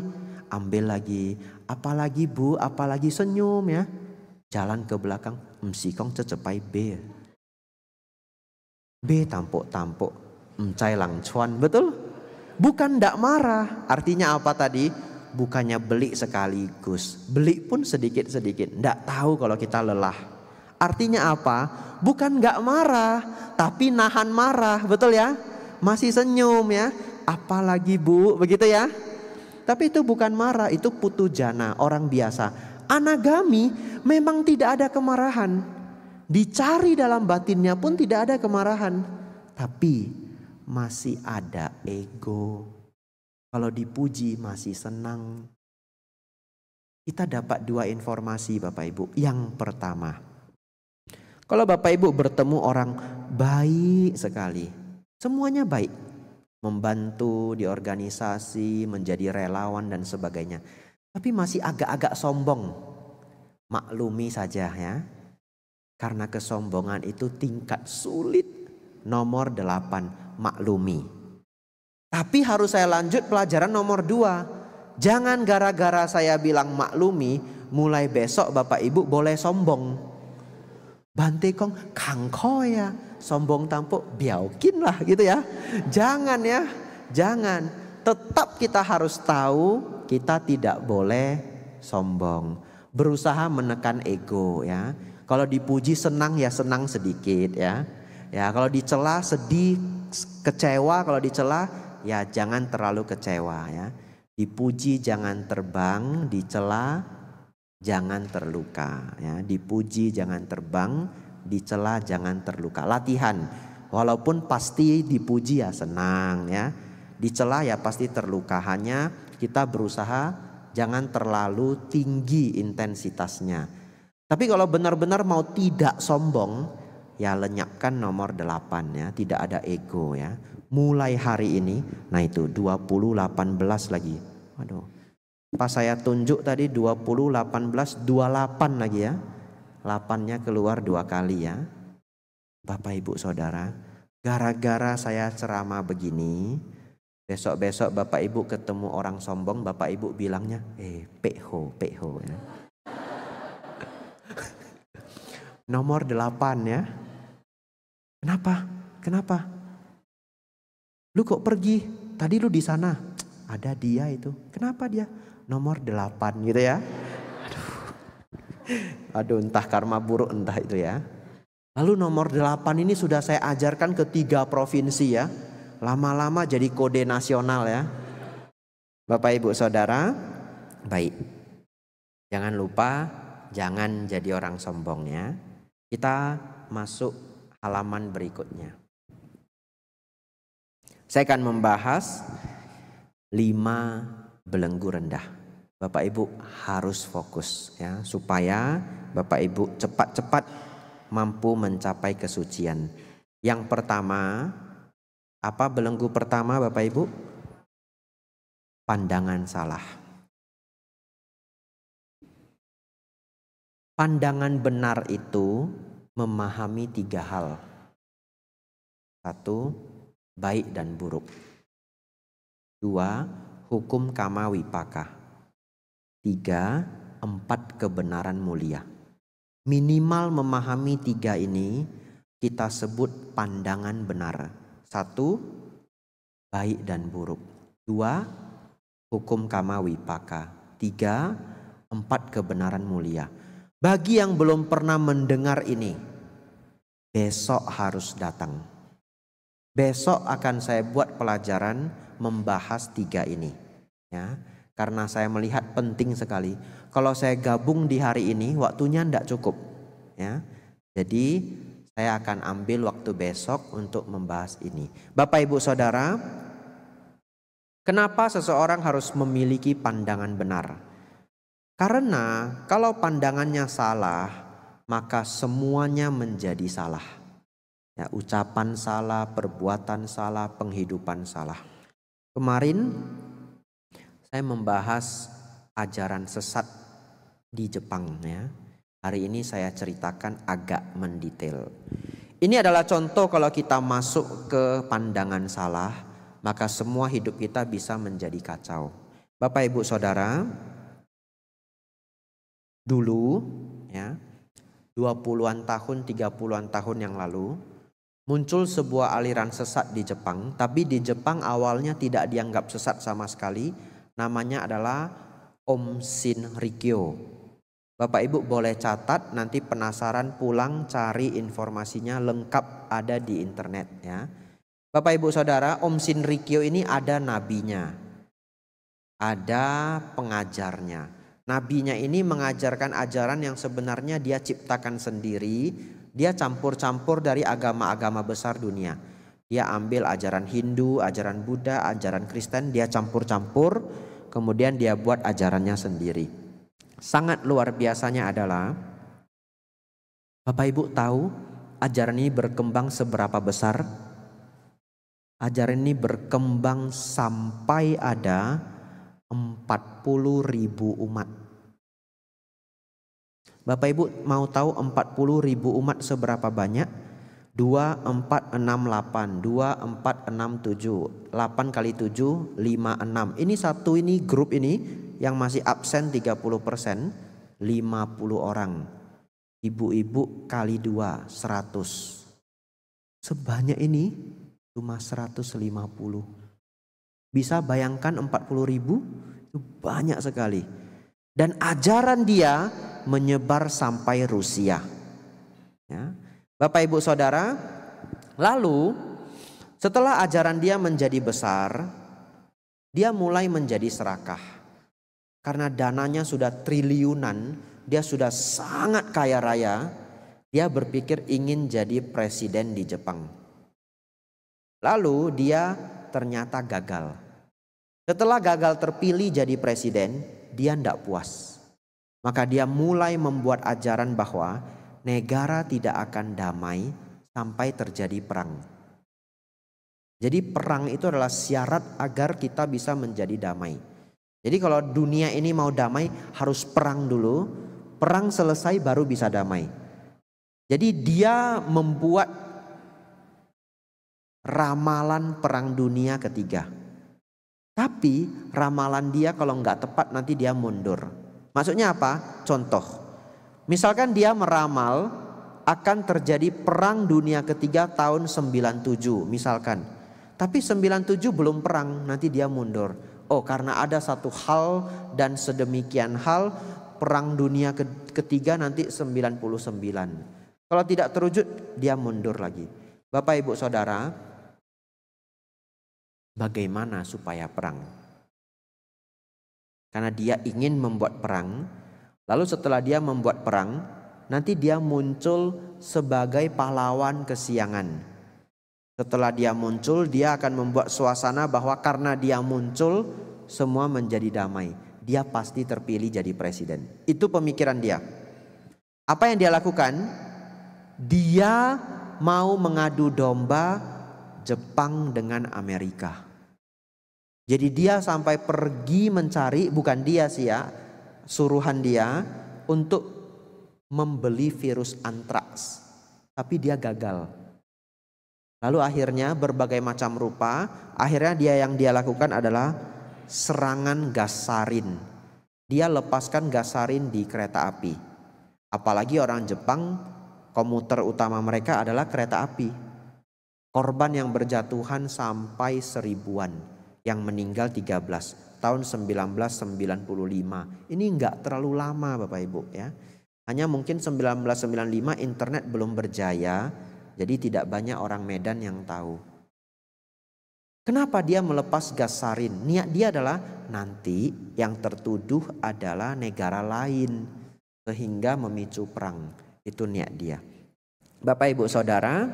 ambil lagi. Apalagi Bu, apalagi senyum ya. Jalan ke belakang, msikong cecepai B. B tampuk-tampuk, mcai langcuan, betul? Bukan ndak marah, artinya apa tadi? Bukannya beli sekaligus, beli pun sedikit-sedikit, ndak tahu kalau kita lelah. Artinya apa? Bukan gak marah, tapi nahan marah, betul ya? Masih senyum ya. Apalagi bu, begitu ya? Tapi itu bukan marah, itu putu jana, orang biasa. Anagami memang tidak ada kemarahan. Dicari dalam batinnya pun tidak ada kemarahan. Tapi masih ada ego. Kalau dipuji masih senang. Kita dapat dua informasi Bapak Ibu. Yang pertama, kalau Bapak Ibu bertemu orang baik sekali, semuanya baik, membantu di organisasi, menjadi relawan dan sebagainya. Tapi masih agak-agak sombong. Maklumi saja ya. Karena kesombongan itu tingkat sulit nomor delapan maklumi. Tapi harus saya lanjut pelajaran nomor dua. Jangan gara-gara saya bilang maklumi, mulai besok Bapak Ibu boleh sombong. Bante kong kangko ya, sombong tampuk biaukin lah gitu ya. Jangan ya, jangan. Tetap kita harus tahu kita tidak boleh sombong. Berusaha menekan ego ya. Kalau dipuji senang ya senang sedikit ya. Ya kalau dicela sedih, kecewa kalau dicela ya jangan terlalu kecewa ya. Dipuji jangan terbang, dicela jangan terluka ya dipuji jangan terbang dicela jangan terluka latihan walaupun pasti dipuji ya senang ya dicela ya pasti terluka hanya kita berusaha jangan terlalu tinggi intensitasnya tapi kalau benar-benar mau tidak sombong ya lenyapkan nomor 8 ya tidak ada ego ya mulai hari ini nah itu delapan belas lagi aduh Pas saya tunjuk tadi 20, 18, 28 lagi ya. 8-nya keluar dua kali ya. Bapak Ibu Saudara, gara-gara saya ceramah begini, besok-besok Bapak Ibu ketemu orang sombong, Bapak Ibu bilangnya, eh peho, peho. Ya. Nomor 8 ya. Kenapa? Kenapa? Lu kok pergi? Tadi lu di sana. Ada dia itu. Kenapa dia? nomor delapan gitu ya. Aduh. Aduh entah karma buruk entah itu ya. Lalu nomor delapan ini sudah saya ajarkan ke tiga provinsi ya. Lama-lama jadi kode nasional ya. Bapak ibu saudara, baik. Jangan lupa, jangan jadi orang sombong ya. Kita masuk halaman berikutnya. Saya akan membahas lima Belenggu rendah. Bapak Ibu harus fokus ya supaya Bapak Ibu cepat-cepat mampu mencapai kesucian. Yang pertama, apa belenggu pertama Bapak Ibu? Pandangan salah. Pandangan benar itu memahami tiga hal. Satu, baik dan buruk. Dua, hukum kama wipaka. Tiga, empat kebenaran mulia. Minimal memahami tiga ini kita sebut pandangan benar. Satu, baik dan buruk. Dua, hukum kama wipaka. Tiga, empat kebenaran mulia. Bagi yang belum pernah mendengar ini, besok harus datang. Besok akan saya buat pelajaran membahas tiga ini. Ya, karena saya melihat penting sekali. Kalau saya gabung di hari ini, waktunya tidak cukup. Ya, jadi saya akan ambil waktu besok untuk membahas ini. Bapak Ibu Saudara, kenapa seseorang harus memiliki pandangan benar? Karena kalau pandangannya salah, maka semuanya menjadi salah. Ya, ucapan salah, perbuatan salah, penghidupan salah. Kemarin saya membahas ajaran sesat di Jepang ya. Hari ini saya ceritakan agak mendetail. Ini adalah contoh kalau kita masuk ke pandangan salah, maka semua hidup kita bisa menjadi kacau. Bapak Ibu Saudara, dulu ya, 20-an tahun, 30-an tahun yang lalu muncul sebuah aliran sesat di Jepang, tapi di Jepang awalnya tidak dianggap sesat sama sekali, namanya adalah Om Sin Rikyo. Bapak Ibu boleh catat nanti penasaran pulang cari informasinya lengkap ada di internet ya. Bapak Ibu Saudara, Om Sin Rikyo ini ada nabinya. Ada pengajarnya. Nabinya ini mengajarkan ajaran yang sebenarnya dia ciptakan sendiri, dia campur-campur dari agama-agama besar dunia. Dia ambil ajaran Hindu, ajaran Buddha, ajaran Kristen, dia campur-campur, kemudian dia buat ajarannya sendiri. Sangat luar biasanya adalah Bapak Ibu tahu ajaran ini berkembang seberapa besar? Ajaran ini berkembang sampai ada 40 ribu umat. Bapak Ibu mau tahu 40 ribu umat seberapa banyak? 2468 2467 8 kali 7 56 ini satu ini grup ini yang masih absen 30 persen 50 orang ibu-ibu kali 2 100 sebanyak ini cuma 150 bisa bayangkan 40 ribu itu banyak sekali dan ajaran dia menyebar sampai Rusia ya Bapak Ibu Saudara, lalu setelah ajaran dia menjadi besar, dia mulai menjadi serakah. Karena dananya sudah triliunan, dia sudah sangat kaya raya, dia berpikir ingin jadi presiden di Jepang. Lalu dia ternyata gagal. Setelah gagal terpilih jadi presiden, dia tidak puas. Maka dia mulai membuat ajaran bahwa negara tidak akan damai sampai terjadi perang. Jadi perang itu adalah syarat agar kita bisa menjadi damai. Jadi kalau dunia ini mau damai harus perang dulu, perang selesai baru bisa damai. Jadi dia membuat ramalan perang dunia ketiga. Tapi ramalan dia kalau nggak tepat nanti dia mundur. Maksudnya apa? Contoh, Misalkan dia meramal akan terjadi perang dunia ketiga tahun 97 misalkan. Tapi 97 belum perang, nanti dia mundur. Oh, karena ada satu hal dan sedemikian hal perang dunia ketiga nanti 99. Kalau tidak terwujud, dia mundur lagi. Bapak Ibu Saudara, bagaimana supaya perang? Karena dia ingin membuat perang, Lalu setelah dia membuat perang, nanti dia muncul sebagai pahlawan kesiangan. Setelah dia muncul, dia akan membuat suasana bahwa karena dia muncul, semua menjadi damai. Dia pasti terpilih jadi presiden. Itu pemikiran dia. Apa yang dia lakukan? Dia mau mengadu domba Jepang dengan Amerika. Jadi dia sampai pergi mencari, bukan dia sih ya, suruhan dia untuk membeli virus antraks, tapi dia gagal. Lalu akhirnya berbagai macam rupa, akhirnya dia yang dia lakukan adalah serangan gas sarin. Dia lepaskan gas sarin di kereta api. Apalagi orang Jepang, komuter utama mereka adalah kereta api. Korban yang berjatuhan sampai seribuan, yang meninggal 13 tahun 1995. Ini nggak terlalu lama Bapak Ibu ya. Hanya mungkin 1995 internet belum berjaya, jadi tidak banyak orang Medan yang tahu. Kenapa dia melepas gas sarin? Niat dia adalah nanti yang tertuduh adalah negara lain sehingga memicu perang. Itu niat dia. Bapak Ibu Saudara,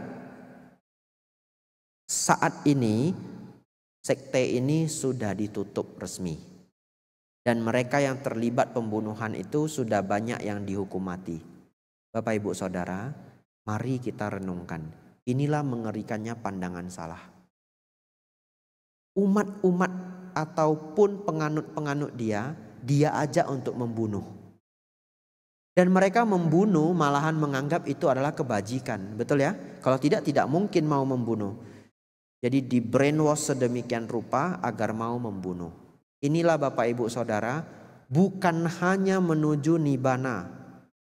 saat ini sekte ini sudah ditutup resmi. Dan mereka yang terlibat pembunuhan itu sudah banyak yang dihukum mati. Bapak Ibu Saudara, mari kita renungkan. Inilah mengerikannya pandangan salah. Umat-umat ataupun penganut-penganut dia, dia ajak untuk membunuh. Dan mereka membunuh malahan menganggap itu adalah kebajikan. Betul ya? Kalau tidak, tidak mungkin mau membunuh. Jadi di brainwash sedemikian rupa agar mau membunuh. Inilah Bapak Ibu Saudara, bukan hanya menuju nibana,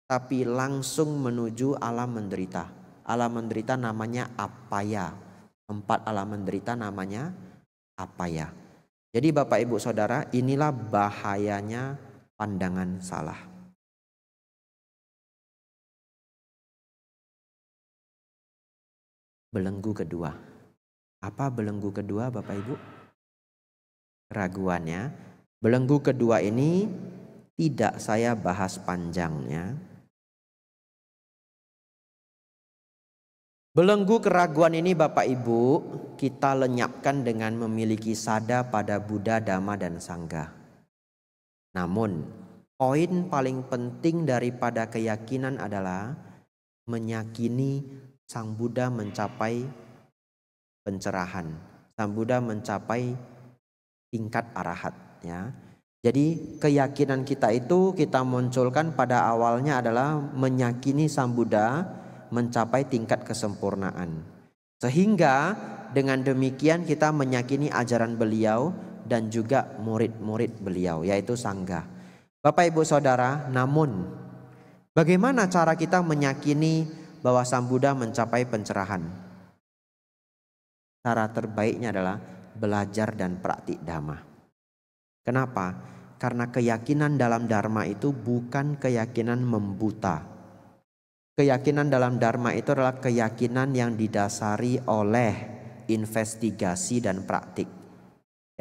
tapi langsung menuju alam menderita. Alam menderita namanya apa ya? Empat alam menderita namanya apa ya? Jadi Bapak Ibu Saudara, inilah bahayanya pandangan salah. Belenggu kedua apa belenggu kedua Bapak Ibu? Keraguannya, belenggu kedua ini tidak saya bahas panjangnya. Belenggu keraguan ini Bapak Ibu kita lenyapkan dengan memiliki sada pada Buddha, Dhamma, dan Sangga. Namun poin paling penting daripada keyakinan adalah menyakini Sang Buddha mencapai pencerahan. Sang Buddha mencapai tingkat arahat ya. Jadi keyakinan kita itu kita munculkan pada awalnya adalah menyakini Sang Buddha mencapai tingkat kesempurnaan. Sehingga dengan demikian kita menyakini ajaran beliau dan juga murid-murid beliau yaitu sangga. Bapak Ibu Saudara, namun bagaimana cara kita menyakini bahwa Sang Buddha mencapai pencerahan? cara terbaiknya adalah belajar dan praktik dhamma. Kenapa? Karena keyakinan dalam dharma itu bukan keyakinan membuta. Keyakinan dalam dharma itu adalah keyakinan yang didasari oleh investigasi dan praktik.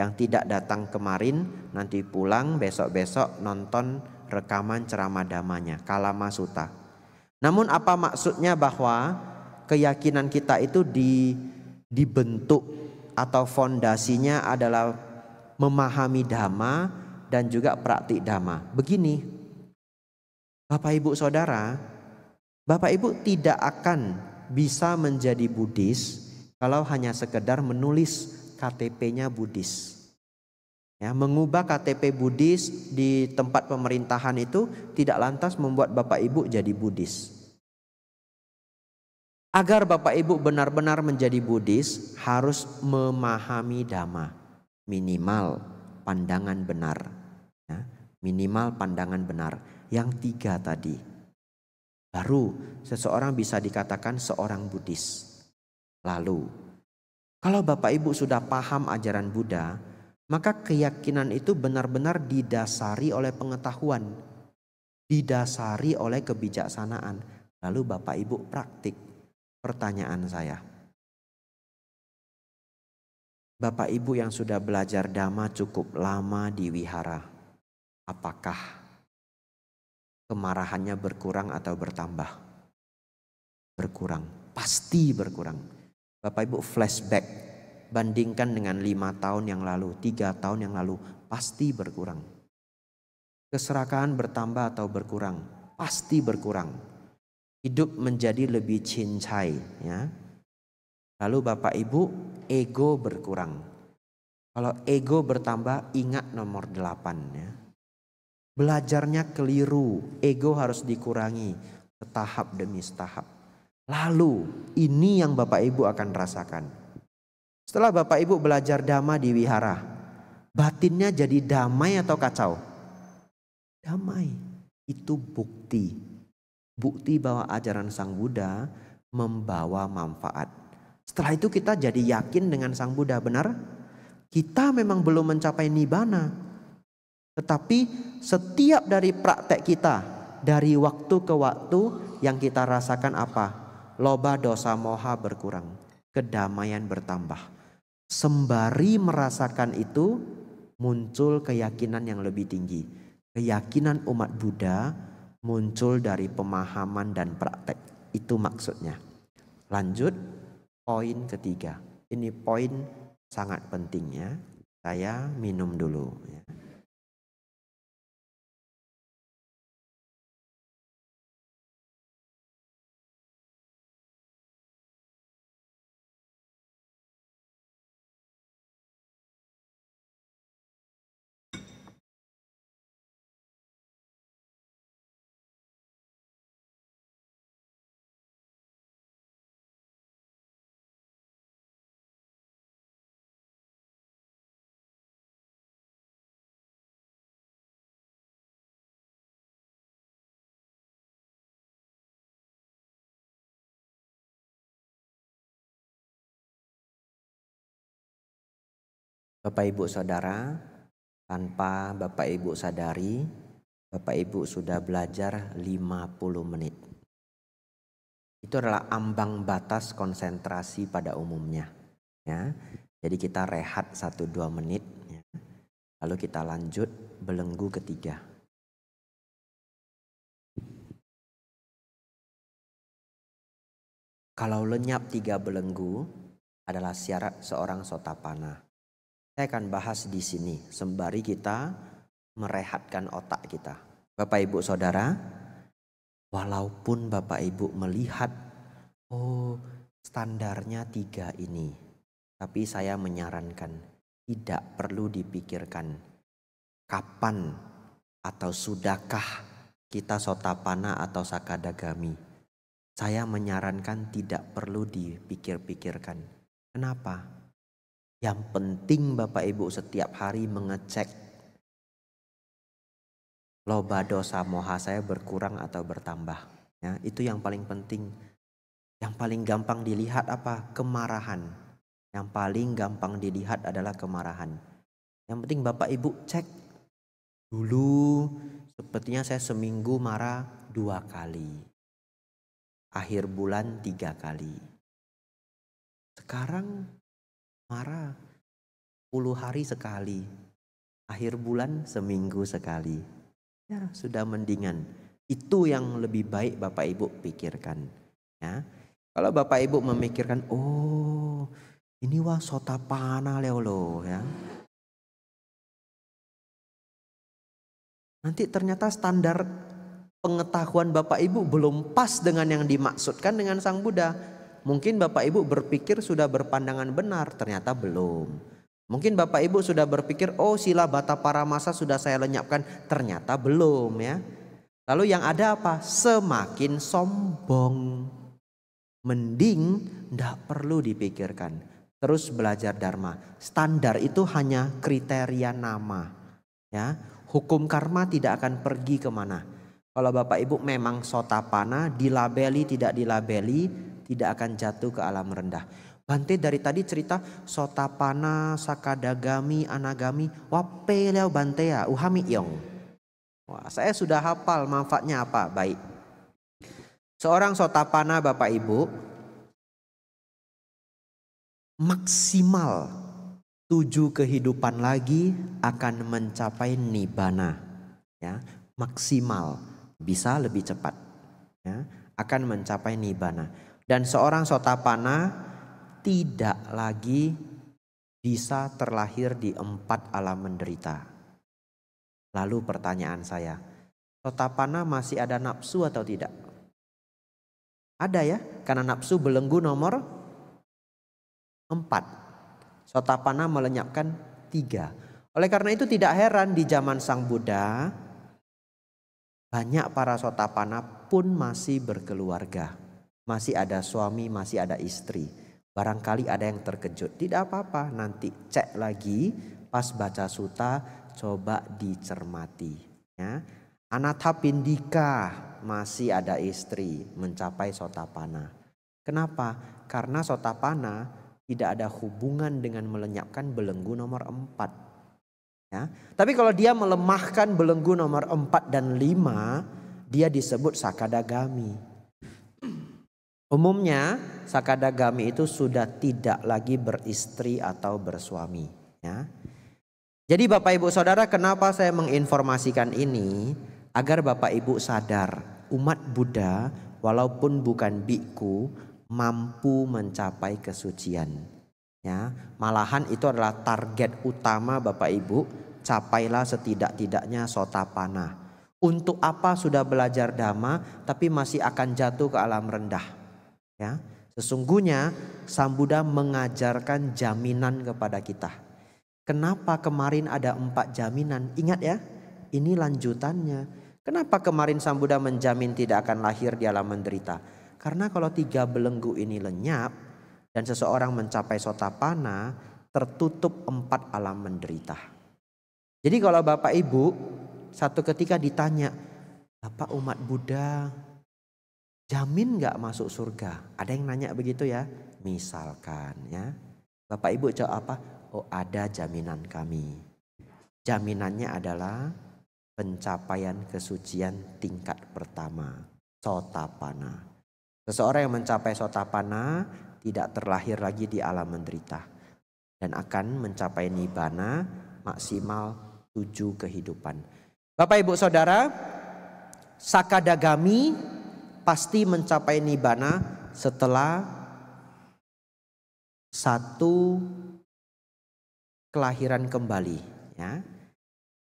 Yang tidak datang kemarin, nanti pulang besok-besok nonton rekaman ceramah damanya, kalama suta. Namun apa maksudnya bahwa keyakinan kita itu di dibentuk atau fondasinya adalah memahami dhamma dan juga praktik dhamma. Begini, Bapak Ibu Saudara, Bapak Ibu tidak akan bisa menjadi Buddhis kalau hanya sekedar menulis KTP-nya Buddhis. Ya, mengubah KTP Buddhis di tempat pemerintahan itu tidak lantas membuat Bapak Ibu jadi Buddhis. Agar Bapak Ibu benar-benar menjadi Buddhis harus memahami Dhamma. Minimal pandangan benar. Ya, minimal pandangan benar. Yang tiga tadi. Baru seseorang bisa dikatakan seorang Buddhis. Lalu, kalau Bapak Ibu sudah paham ajaran Buddha, maka keyakinan itu benar-benar didasari oleh pengetahuan. Didasari oleh kebijaksanaan. Lalu Bapak Ibu praktik Pertanyaan saya. Bapak Ibu yang sudah belajar dhamma cukup lama di wihara, apakah kemarahannya berkurang atau bertambah? Berkurang, pasti berkurang. Bapak Ibu flashback, bandingkan dengan lima tahun yang lalu, tiga tahun yang lalu, pasti berkurang. Keserakahan bertambah atau berkurang, pasti berkurang hidup menjadi lebih cincai ya. Lalu Bapak Ibu, ego berkurang. Kalau ego bertambah, ingat nomor delapan ya. Belajarnya keliru, ego harus dikurangi setahap demi setahap. Lalu ini yang Bapak Ibu akan rasakan. Setelah Bapak Ibu belajar dhamma di wihara, batinnya jadi damai atau kacau? Damai. Itu bukti bukti bahwa ajaran Sang Buddha membawa manfaat. Setelah itu kita jadi yakin dengan Sang Buddha, benar? Kita memang belum mencapai nibana. Tetapi setiap dari praktek kita, dari waktu ke waktu yang kita rasakan apa? Loba dosa moha berkurang, kedamaian bertambah. Sembari merasakan itu muncul keyakinan yang lebih tinggi. Keyakinan umat Buddha muncul dari pemahaman dan praktek. Itu maksudnya. Lanjut, poin ketiga. Ini poin sangat pentingnya. Saya minum dulu. Ya. Bapak Ibu Saudara, tanpa Bapak Ibu sadari, Bapak Ibu sudah belajar 50 menit. Itu adalah ambang batas konsentrasi pada umumnya. Ya. Jadi kita rehat 1-2 menit, ya. lalu kita lanjut belenggu ketiga. Kalau lenyap tiga belenggu adalah syarat seorang sotapana. Saya akan bahas di sini sembari kita merehatkan otak kita. Bapak Ibu Saudara, walaupun Bapak Ibu melihat oh standarnya tiga ini, tapi saya menyarankan tidak perlu dipikirkan kapan atau sudahkah kita sotapana atau sakadagami. Saya menyarankan tidak perlu dipikir-pikirkan. Kenapa? Yang penting Bapak Ibu setiap hari mengecek loba dosa moha saya berkurang atau bertambah. Ya, itu yang paling penting. Yang paling gampang dilihat apa? Kemarahan. Yang paling gampang dilihat adalah kemarahan. Yang penting Bapak Ibu cek dulu sepertinya saya seminggu marah dua kali. Akhir bulan tiga kali. Sekarang marah puluh hari sekali akhir bulan seminggu sekali ya sudah mendingan itu yang lebih baik Bapak Ibu pikirkan ya kalau Bapak Ibu memikirkan oh ini wah sota panah lo ya nanti ternyata standar pengetahuan Bapak Ibu belum pas dengan yang dimaksudkan dengan Sang Buddha Mungkin Bapak Ibu berpikir sudah berpandangan benar, ternyata belum. Mungkin Bapak Ibu sudah berpikir, oh sila bata para masa sudah saya lenyapkan, ternyata belum ya. Lalu yang ada apa? Semakin sombong. Mending tidak perlu dipikirkan. Terus belajar Dharma. Standar itu hanya kriteria nama. Ya, hukum karma tidak akan pergi kemana. Kalau Bapak Ibu memang sotapana, dilabeli tidak dilabeli, tidak akan jatuh ke alam rendah. Bante dari tadi cerita sotapana, sakadagami, anagami, wape leo bante ya, uhami yong. Wah, saya sudah hafal manfaatnya apa, baik. Seorang sotapana Bapak Ibu maksimal tujuh kehidupan lagi akan mencapai nibana ya maksimal bisa lebih cepat ya akan mencapai nibana dan seorang sotapana tidak lagi bisa terlahir di empat alam menderita. Lalu pertanyaan saya, sotapana masih ada nafsu atau tidak? Ada ya, karena nafsu belenggu nomor empat. Sotapana melenyapkan tiga. Oleh karena itu tidak heran di zaman Sang Buddha, banyak para sotapana pun masih berkeluarga masih ada suami, masih ada istri. Barangkali ada yang terkejut. Tidak apa-apa, nanti cek lagi pas baca suta coba dicermati. Ya. Anatha pindika masih ada istri mencapai sotapana. Kenapa? Karena sotapana tidak ada hubungan dengan melenyapkan belenggu nomor empat. Ya. Tapi kalau dia melemahkan belenggu nomor empat dan lima dia disebut sakadagami. Umumnya sakadagami itu sudah tidak lagi beristri atau bersuami. Ya. Jadi Bapak Ibu Saudara kenapa saya menginformasikan ini? Agar Bapak Ibu sadar umat Buddha walaupun bukan biku mampu mencapai kesucian. Ya, malahan itu adalah target utama Bapak Ibu, capailah setidak-tidaknya sota sotapana. Untuk apa sudah belajar dhamma tapi masih akan jatuh ke alam rendah? Ya, sesungguhnya Sang Buddha mengajarkan jaminan kepada kita. Kenapa kemarin ada empat jaminan? Ingat ya, ini lanjutannya. Kenapa kemarin Sang Buddha menjamin tidak akan lahir di alam menderita? Karena kalau tiga belenggu ini lenyap dan seseorang mencapai sotapana, tertutup empat alam menderita. Jadi kalau Bapak Ibu satu ketika ditanya, Bapak umat Buddha jamin nggak masuk surga? Ada yang nanya begitu ya? Misalkan ya, Bapak Ibu jawab apa? Oh ada jaminan kami. Jaminannya adalah pencapaian kesucian tingkat pertama, sotapana. Seseorang yang mencapai sotapana tidak terlahir lagi di alam menderita dan akan mencapai nibana maksimal tujuh kehidupan. Bapak Ibu Saudara, sakadagami pasti mencapai nibana setelah satu kelahiran kembali ya.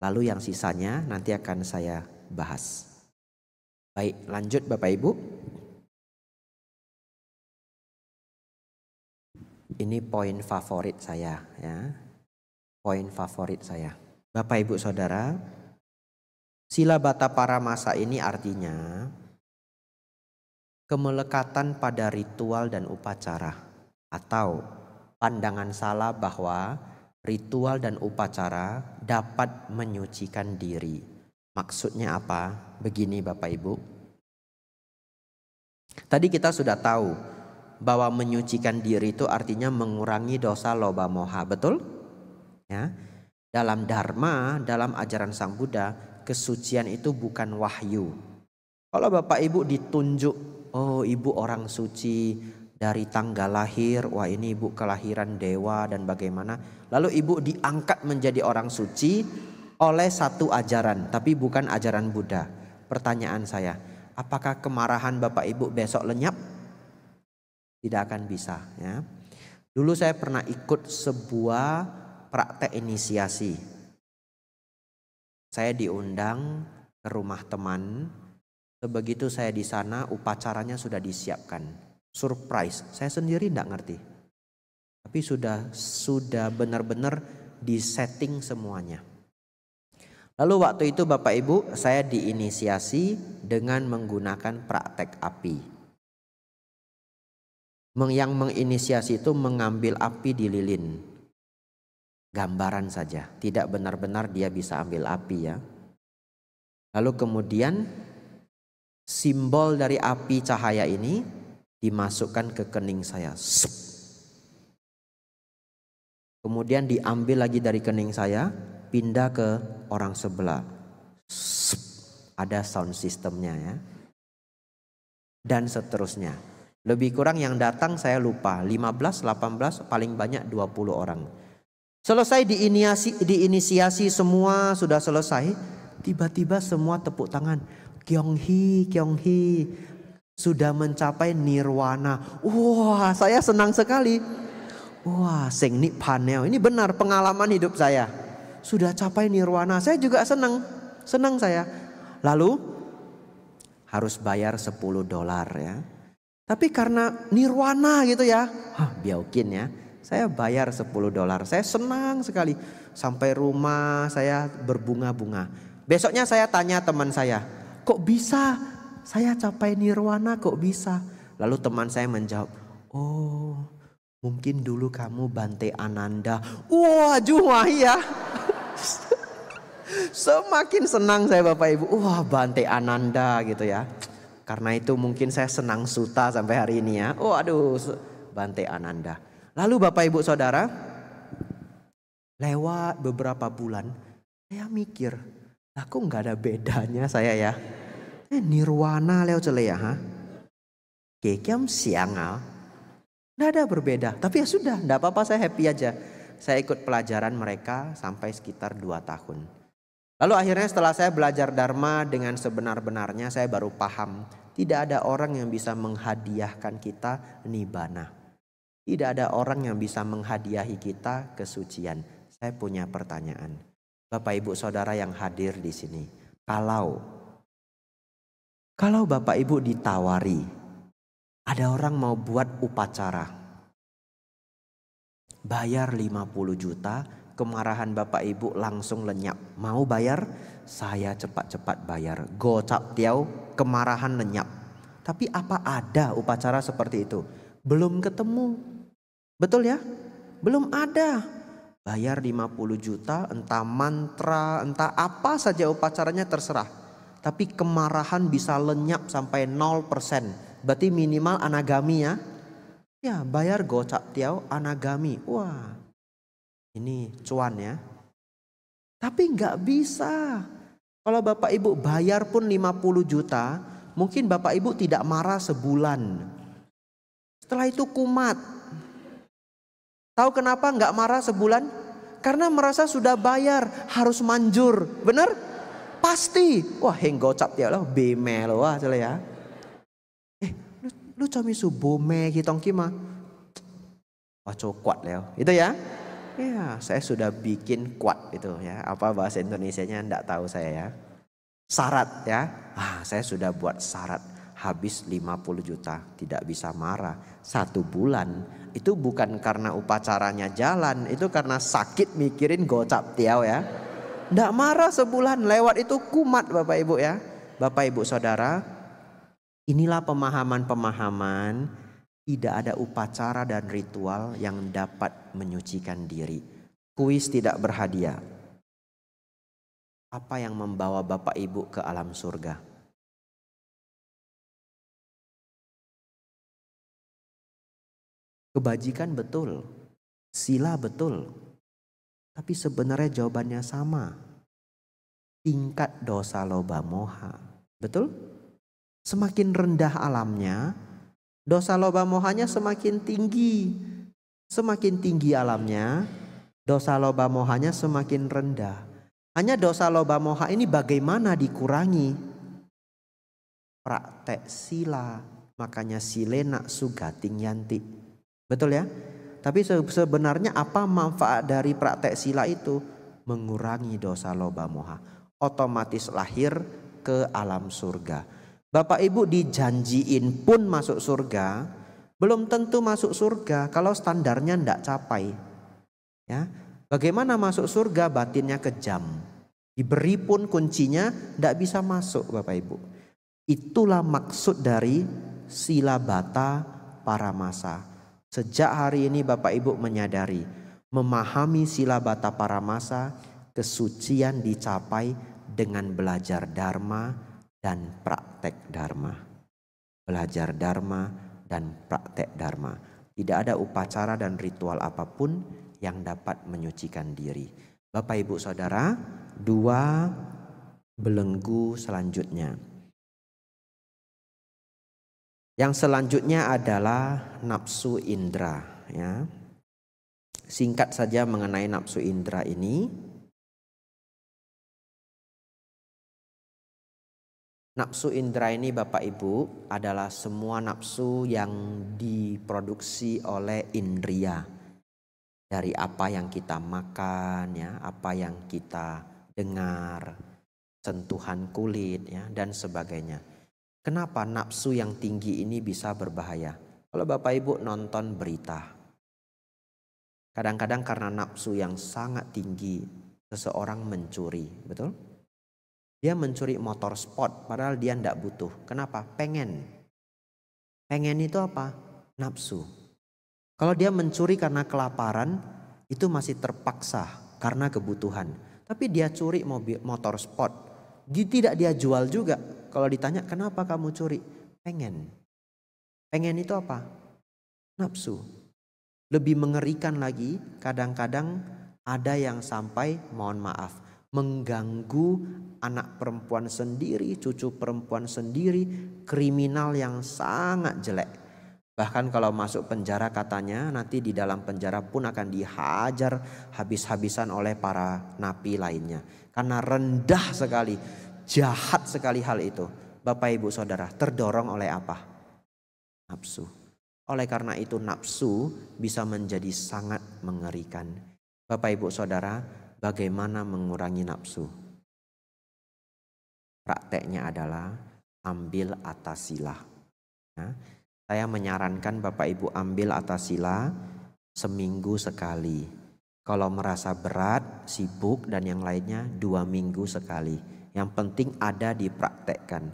Lalu yang sisanya nanti akan saya bahas. Baik, lanjut Bapak Ibu. Ini poin favorit saya ya. Poin favorit saya. Bapak Ibu Saudara, sila bata para masa ini artinya kemelekatan pada ritual dan upacara atau pandangan salah bahwa ritual dan upacara dapat menyucikan diri. Maksudnya apa? Begini Bapak Ibu. Tadi kita sudah tahu bahwa menyucikan diri itu artinya mengurangi dosa loba moha, betul? Ya. Dalam dharma, dalam ajaran Sang Buddha, kesucian itu bukan wahyu. Kalau Bapak Ibu ditunjuk oh ibu orang suci dari tanggal lahir, wah ini ibu kelahiran dewa dan bagaimana. Lalu ibu diangkat menjadi orang suci oleh satu ajaran, tapi bukan ajaran Buddha. Pertanyaan saya, apakah kemarahan Bapak Ibu besok lenyap? Tidak akan bisa ya. Dulu saya pernah ikut sebuah praktek inisiasi. Saya diundang ke rumah teman Begitu saya di sana, upacaranya sudah disiapkan. Surprise, saya sendiri tidak ngerti. Tapi sudah sudah benar-benar disetting semuanya. Lalu waktu itu Bapak Ibu, saya diinisiasi dengan menggunakan praktek api. Yang menginisiasi itu mengambil api di lilin. Gambaran saja, tidak benar-benar dia bisa ambil api ya. Lalu kemudian simbol dari api cahaya ini dimasukkan ke kening saya. Kemudian diambil lagi dari kening saya, pindah ke orang sebelah. Ada sound systemnya ya. Dan seterusnya. Lebih kurang yang datang saya lupa, 15, 18, paling banyak 20 orang. Selesai diinisiasi, diinisiasi semua, sudah selesai. Tiba-tiba semua tepuk tangan Kyonghee, Kyonghee sudah mencapai nirwana. Wah, saya senang sekali. Wah, sing ni panel. Ini benar pengalaman hidup saya. Sudah capai nirwana. Saya juga senang. Senang saya. Lalu harus bayar 10 dolar ya. Tapi karena nirwana gitu ya. Hah, biokin ya. Saya bayar 10 dolar. Saya senang sekali. Sampai rumah saya berbunga-bunga. Besoknya saya tanya teman saya Kok bisa saya capai nirwana kok bisa? Lalu teman saya menjawab, oh mungkin dulu kamu Bante Ananda. Wah ya Semakin senang saya Bapak Ibu. Wah Bante Ananda gitu ya. Karena itu mungkin saya senang suta sampai hari ini ya. Oh aduh Bante Ananda. Lalu Bapak Ibu Saudara. Lewat beberapa bulan. Saya mikir Aku nggak ada bedanya saya ya. Eh, nirwana leo cele ya, Kekiam siangal Nggak ada berbeda. Tapi ya sudah, nggak apa-apa saya happy aja. Saya ikut pelajaran mereka sampai sekitar 2 tahun. Lalu akhirnya setelah saya belajar Dharma dengan sebenar-benarnya saya baru paham. Tidak ada orang yang bisa menghadiahkan kita nibana. Tidak ada orang yang bisa menghadiahi kita kesucian. Saya punya pertanyaan Bapak Ibu Saudara yang hadir di sini. Kalau kalau Bapak Ibu ditawari ada orang mau buat upacara. Bayar 50 juta, kemarahan Bapak Ibu langsung lenyap. Mau bayar? Saya cepat-cepat bayar. Gocap tiau, kemarahan lenyap. Tapi apa ada upacara seperti itu? Belum ketemu. Betul ya? Belum ada. Bayar 50 juta, entah mantra, entah apa saja upacaranya terserah. Tapi kemarahan bisa lenyap sampai 0%. Berarti minimal anagami ya. Ya bayar gocap tiaw anagami. Wah ini cuan ya. Tapi nggak bisa. Kalau Bapak Ibu bayar pun 50 juta, mungkin Bapak Ibu tidak marah sebulan. Setelah itu kumat, Tahu kenapa nggak marah sebulan? Karena merasa sudah bayar, harus manjur. Bener? Pasti. Wah, henggocap gocap ya loh, bemel wah ya. Eh, lu, lu cami me kitong kima. Wah, kuat leo. Itu ya. Ya, saya sudah bikin kuat itu ya. Apa bahasa Indonesia-nya? Nggak tahu saya ya. Syarat ya. Ah, saya sudah buat syarat habis 50 juta tidak bisa marah satu bulan itu bukan karena upacaranya jalan, itu karena sakit mikirin gocap tiaw ya. Ndak marah sebulan lewat itu kumat Bapak Ibu ya. Bapak Ibu Saudara, inilah pemahaman-pemahaman tidak ada upacara dan ritual yang dapat menyucikan diri. Kuis tidak berhadiah. Apa yang membawa Bapak Ibu ke alam surga? Kebajikan betul, sila betul. Tapi sebenarnya jawabannya sama. Tingkat dosa loba moha. Betul? Semakin rendah alamnya, dosa loba mohanya semakin tinggi. Semakin tinggi alamnya, dosa loba mohanya semakin rendah. Hanya dosa loba moha ini bagaimana dikurangi? Praktek sila, makanya silena sugating yantik. Betul ya? Tapi sebenarnya apa manfaat dari praktek sila itu? Mengurangi dosa loba moha. Otomatis lahir ke alam surga. Bapak ibu dijanjiin pun masuk surga. Belum tentu masuk surga kalau standarnya tidak capai. Ya, Bagaimana masuk surga batinnya kejam. Diberi pun kuncinya tidak bisa masuk Bapak Ibu. Itulah maksud dari sila bata para masa Sejak hari ini Bapak Ibu menyadari, memahami sila bata para masa, kesucian dicapai dengan belajar dharma dan praktek dharma. Belajar dharma dan praktek dharma. Tidak ada upacara dan ritual apapun yang dapat menyucikan diri. Bapak Ibu Saudara, dua belenggu selanjutnya. Yang selanjutnya adalah nafsu indera ya. Singkat saja mengenai nafsu indera ini. Nafsu indera ini Bapak Ibu adalah semua nafsu yang diproduksi oleh indria. Dari apa yang kita makan ya, apa yang kita dengar, sentuhan kulit ya dan sebagainya. Kenapa nafsu yang tinggi ini bisa berbahaya? Kalau Bapak Ibu nonton berita, kadang-kadang karena nafsu yang sangat tinggi, seseorang mencuri, betul? Dia mencuri motor sport, padahal dia tidak butuh. Kenapa? Pengen. Pengen itu apa? Nafsu. Kalau dia mencuri karena kelaparan, itu masih terpaksa karena kebutuhan. Tapi dia curi mobil motor sport, tidak dia jual juga, kalau ditanya kenapa kamu curi? Pengen. Pengen itu apa? Nafsu. Lebih mengerikan lagi kadang-kadang ada yang sampai mohon maaf mengganggu anak perempuan sendiri, cucu perempuan sendiri, kriminal yang sangat jelek. Bahkan kalau masuk penjara katanya nanti di dalam penjara pun akan dihajar habis-habisan oleh para napi lainnya. Karena rendah sekali Jahat sekali hal itu. Bapak Ibu Saudara, terdorong oleh apa? Nafsu. Oleh karena itu nafsu bisa menjadi sangat mengerikan. Bapak Ibu Saudara, bagaimana mengurangi nafsu? Prakteknya adalah ambil atasilah. Nah, ya. saya menyarankan Bapak Ibu ambil atasila seminggu sekali. Kalau merasa berat, sibuk, dan yang lainnya dua minggu sekali yang penting ada dipraktekkan.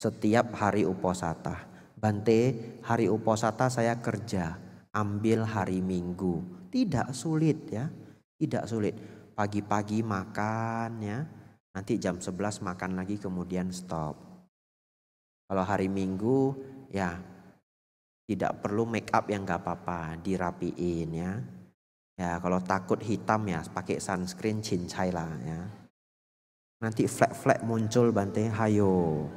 Setiap hari uposata. Bante, hari uposata saya kerja. Ambil hari Minggu. Tidak sulit ya. Tidak sulit. Pagi-pagi makan ya. Nanti jam 11 makan lagi kemudian stop. Kalau hari Minggu ya tidak perlu make up yang gak apa-apa, dirapiin ya. Ya kalau takut hitam ya pakai sunscreen cincai lah ya. Nanti flag-flag muncul Bante, hayo.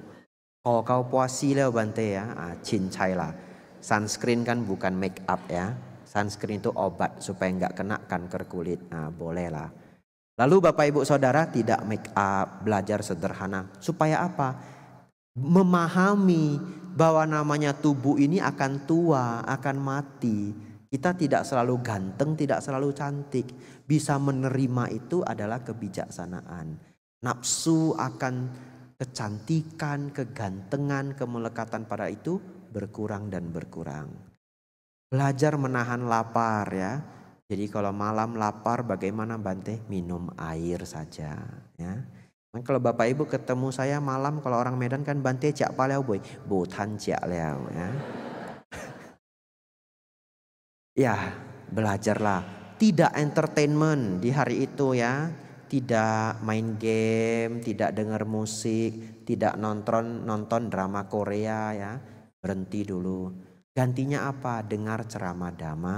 Kalau kau puasi lah Bante ya, ah, cincai lah. Sunscreen kan bukan make up ya. Sunscreen itu obat supaya nggak kena kanker kulit. Nah, boleh lah. Lalu Bapak Ibu Saudara tidak make up, belajar sederhana. Supaya apa? Memahami bahwa namanya tubuh ini akan tua, akan mati. Kita tidak selalu ganteng, tidak selalu cantik. Bisa menerima itu adalah kebijaksanaan. Nafsu akan kecantikan, kegantengan, kemelekatan pada itu berkurang dan berkurang. Belajar menahan lapar ya. Jadi kalau malam lapar bagaimana Bante? Minum air saja ya. Nah, kalau Bapak Ibu ketemu saya malam kalau orang Medan kan Bante cak paleo boy, botan cak leo ya. ya, belajarlah. Tidak entertainment di hari itu ya tidak main game, tidak dengar musik, tidak nonton nonton drama Korea ya. Berhenti dulu. Gantinya apa? Dengar ceramah dhamma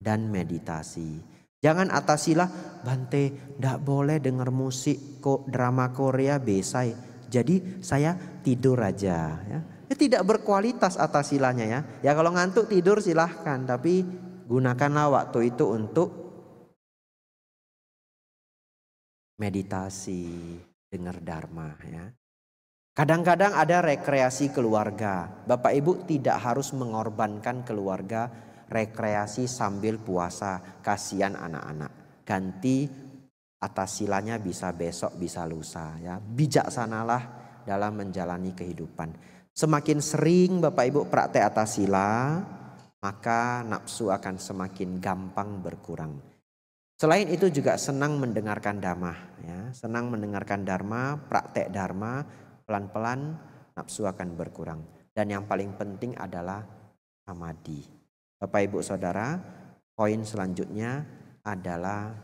dan meditasi. Jangan atasilah Bante, ndak boleh dengar musik kok drama Korea besai. Jadi saya tidur aja ya. ya tidak berkualitas atasilahnya ya. Ya kalau ngantuk tidur silahkan tapi gunakanlah waktu itu untuk meditasi, dengar dharma ya. Kadang-kadang ada rekreasi keluarga. Bapak Ibu tidak harus mengorbankan keluarga rekreasi sambil puasa. Kasihan anak-anak. Ganti atas silanya bisa besok, bisa lusa ya. Bijaksanalah dalam menjalani kehidupan. Semakin sering Bapak Ibu praktek atas sila, maka nafsu akan semakin gampang berkurang. Selain itu juga senang mendengarkan dharma, ya. senang mendengarkan dharma, praktek dharma, pelan-pelan nafsu akan berkurang. Dan yang paling penting adalah samadhi. Bapak Ibu Saudara, poin selanjutnya adalah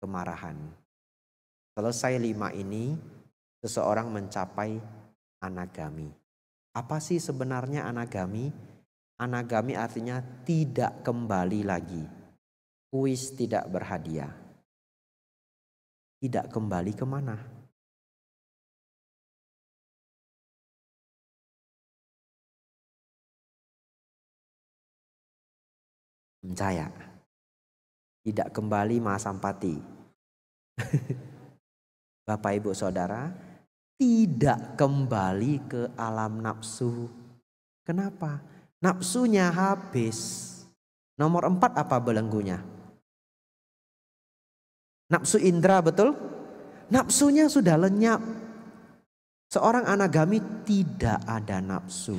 kemarahan. Selesai lima ini, seseorang mencapai anagami. Apa sih sebenarnya anagami? Anagami artinya tidak kembali lagi kuis tidak berhadiah. Tidak kembali kemana? Mencaya. Tidak kembali Mahasampati. Bapak Ibu Saudara, tidak kembali ke alam nafsu. Kenapa? Nafsunya habis. Nomor empat apa belenggunya? Nafsu indera betul? Nafsunya sudah lenyap. Seorang anagami tidak ada nafsu.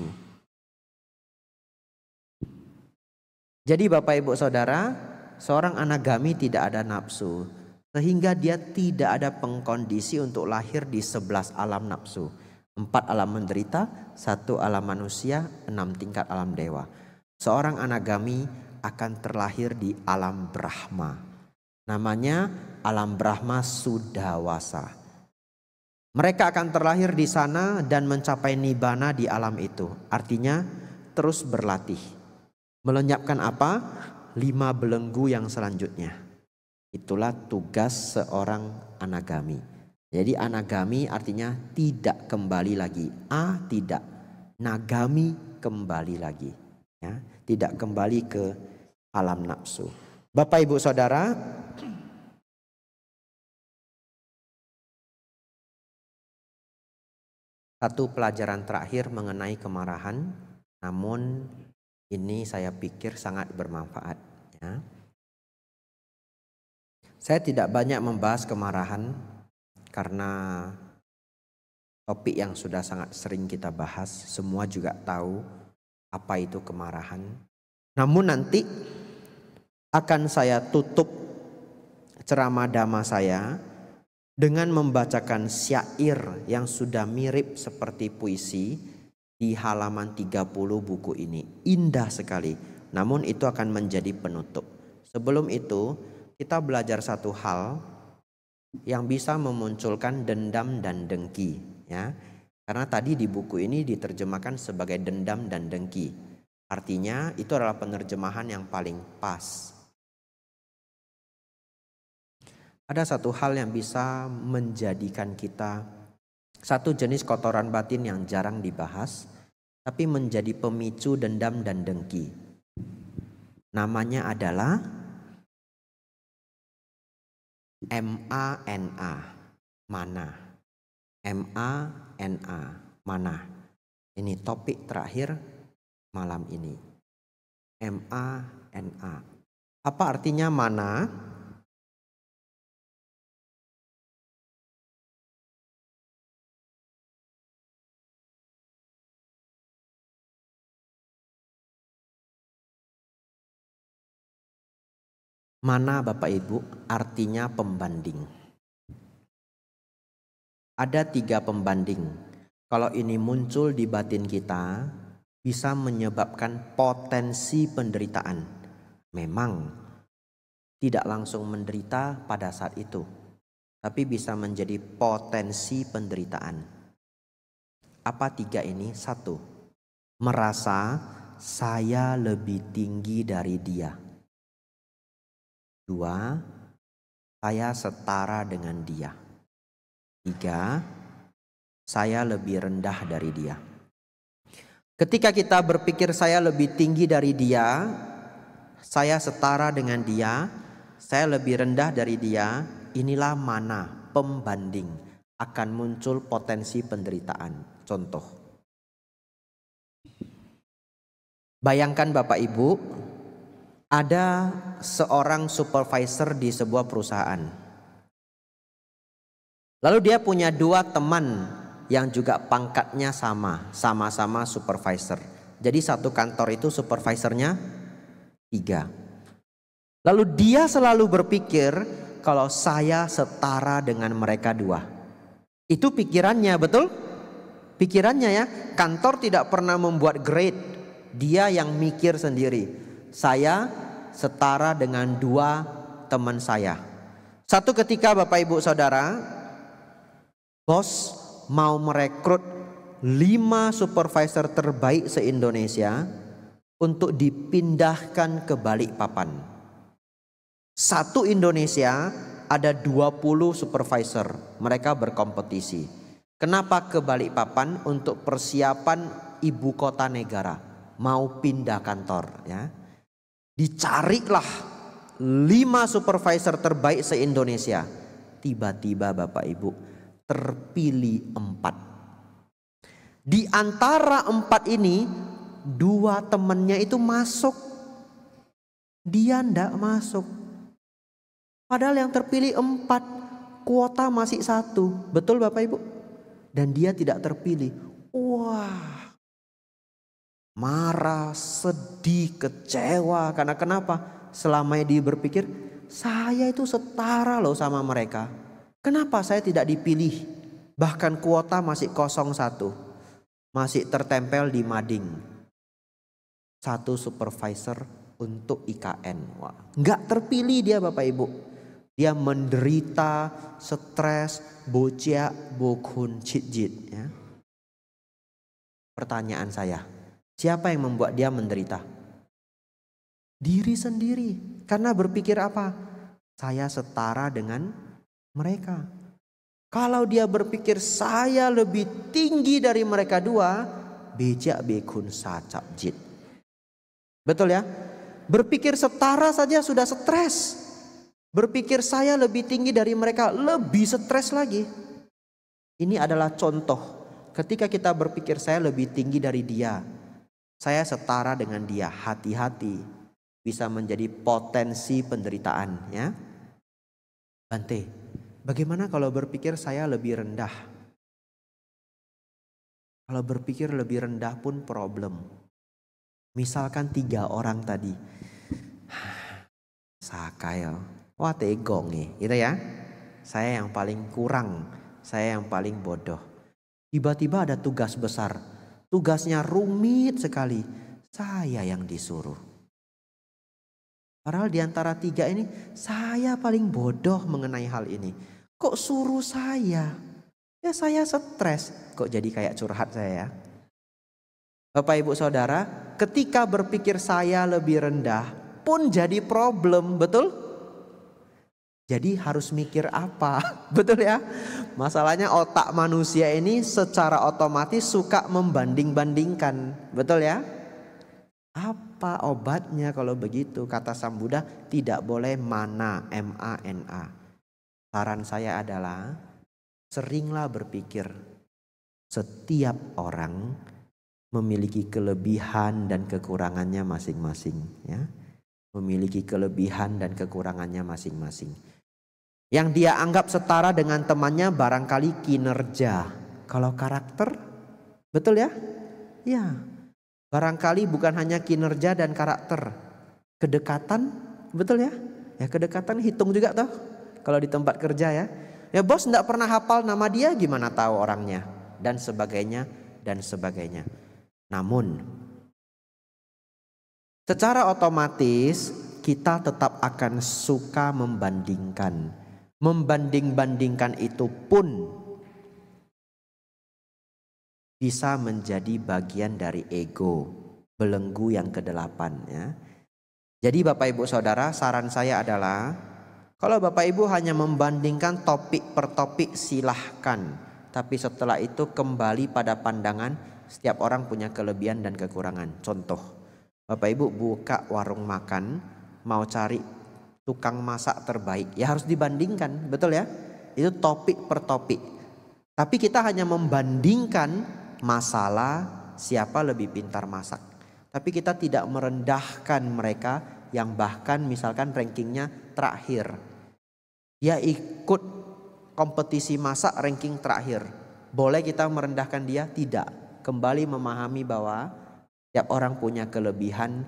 Jadi Bapak Ibu Saudara, seorang anagami tidak ada nafsu. Sehingga dia tidak ada pengkondisi untuk lahir di sebelas alam nafsu. Empat alam menderita, satu alam manusia, enam tingkat alam dewa. Seorang anagami akan terlahir di alam Brahma Namanya alam Brahma Sudawasa. Mereka akan terlahir di sana dan mencapai nibana di alam itu. Artinya terus berlatih. Melenyapkan apa? Lima belenggu yang selanjutnya. Itulah tugas seorang anagami. Jadi anagami artinya tidak kembali lagi. A tidak. Nagami kembali lagi. Ya, tidak kembali ke alam nafsu. Bapak Ibu Saudara, satu pelajaran terakhir mengenai kemarahan, namun ini saya pikir sangat bermanfaat. Ya. Saya tidak banyak membahas kemarahan karena topik yang sudah sangat sering kita bahas, semua juga tahu apa itu kemarahan. Namun nanti akan saya tutup ceramah dhamma saya dengan membacakan syair yang sudah mirip seperti puisi di halaman 30 buku ini. Indah sekali. Namun itu akan menjadi penutup. Sebelum itu, kita belajar satu hal yang bisa memunculkan dendam dan dengki, ya. Karena tadi di buku ini diterjemahkan sebagai dendam dan dengki. Artinya itu adalah penerjemahan yang paling pas Ada satu hal yang bisa menjadikan kita satu jenis kotoran batin yang jarang dibahas, tapi menjadi pemicu dendam dan dengki. Namanya adalah MANA, mana. MANA, mana. Ini topik terakhir malam ini. MANA. Apa artinya mana? Mana Bapak Ibu artinya pembanding? Ada tiga pembanding. Kalau ini muncul di batin kita, bisa menyebabkan potensi penderitaan. Memang tidak langsung menderita pada saat itu, tapi bisa menjadi potensi penderitaan. Apa tiga ini? Satu, merasa saya lebih tinggi dari dia Dua, saya setara dengan dia. Tiga, saya lebih rendah dari dia. Ketika kita berpikir saya lebih tinggi dari dia, saya setara dengan dia, saya lebih rendah dari dia, inilah mana pembanding akan muncul potensi penderitaan. Contoh. Bayangkan Bapak Ibu, ada seorang supervisor di sebuah perusahaan. Lalu dia punya dua teman yang juga pangkatnya sama, sama-sama supervisor. Jadi satu kantor itu supervisornya tiga. Lalu dia selalu berpikir kalau saya setara dengan mereka dua. Itu pikirannya betul? Pikirannya ya, kantor tidak pernah membuat grade. Dia yang mikir sendiri. Saya setara dengan dua teman saya. Satu ketika Bapak Ibu Saudara, bos mau merekrut lima supervisor terbaik se-Indonesia untuk dipindahkan ke Balikpapan. Satu Indonesia ada 20 supervisor, mereka berkompetisi. Kenapa ke Balikpapan untuk persiapan ibu kota negara mau pindah kantor ya. Dicarilah lima supervisor terbaik se-Indonesia. Tiba-tiba Bapak Ibu terpilih empat. Di antara empat ini dua temannya itu masuk. Dia tidak masuk. Padahal yang terpilih empat, kuota masih satu. Betul Bapak Ibu? Dan dia tidak terpilih. Wah, marah, sedih, kecewa. Karena kenapa? Selama dia berpikir, saya itu setara loh sama mereka. Kenapa saya tidak dipilih? Bahkan kuota masih kosong satu. Masih tertempel di mading. Satu supervisor untuk IKN. Wah, nggak terpilih dia Bapak Ibu. Dia menderita, stres, bocia, bokun, cijit. Ya. Pertanyaan saya, Siapa yang membuat dia menderita? Diri sendiri. Karena berpikir apa? Saya setara dengan mereka. Kalau dia berpikir saya lebih tinggi dari mereka dua, bejak bekun sacap jid. Betul ya? Berpikir setara saja sudah stres. Berpikir saya lebih tinggi dari mereka, lebih stres lagi. Ini adalah contoh ketika kita berpikir saya lebih tinggi dari dia, saya setara dengan dia, hati-hati bisa menjadi potensi penderitaan ya. Bante, bagaimana kalau berpikir saya lebih rendah? Kalau berpikir lebih rendah pun problem. Misalkan tiga orang tadi. Sakai Wah tegong nih, gitu ya. Saya yang paling kurang, saya yang paling bodoh. Tiba-tiba ada tugas besar Tugasnya rumit sekali. Saya yang disuruh. Padahal di antara tiga ini saya paling bodoh mengenai hal ini. Kok suruh saya? Ya saya stres. Kok jadi kayak curhat saya ya? Bapak ibu saudara ketika berpikir saya lebih rendah pun jadi problem. Betul? Betul? Jadi harus mikir apa? Betul ya? Masalahnya otak manusia ini secara otomatis suka membanding-bandingkan. Betul ya? Apa obatnya kalau begitu? Kata Sang Buddha tidak boleh mana M-A-N-A. Saran saya adalah seringlah berpikir setiap orang memiliki kelebihan dan kekurangannya masing-masing ya memiliki kelebihan dan kekurangannya masing-masing yang dia anggap setara dengan temannya barangkali kinerja. Kalau karakter, betul ya? Ya, barangkali bukan hanya kinerja dan karakter. Kedekatan, betul ya? Ya kedekatan hitung juga toh kalau di tempat kerja ya. Ya bos tidak pernah hafal nama dia gimana tahu orangnya dan sebagainya dan sebagainya. Namun secara otomatis kita tetap akan suka membandingkan membanding-bandingkan itu pun bisa menjadi bagian dari ego, belenggu yang kedelapan ya. Jadi Bapak Ibu Saudara, saran saya adalah kalau Bapak Ibu hanya membandingkan topik per topik silahkan, tapi setelah itu kembali pada pandangan setiap orang punya kelebihan dan kekurangan. Contoh, Bapak Ibu buka warung makan, mau cari tukang masak terbaik. Ya harus dibandingkan, betul ya? Itu topik per topik. Tapi kita hanya membandingkan masalah siapa lebih pintar masak. Tapi kita tidak merendahkan mereka yang bahkan misalkan rankingnya terakhir. Dia ya ikut kompetisi masak ranking terakhir. Boleh kita merendahkan dia? Tidak. Kembali memahami bahwa tiap orang punya kelebihan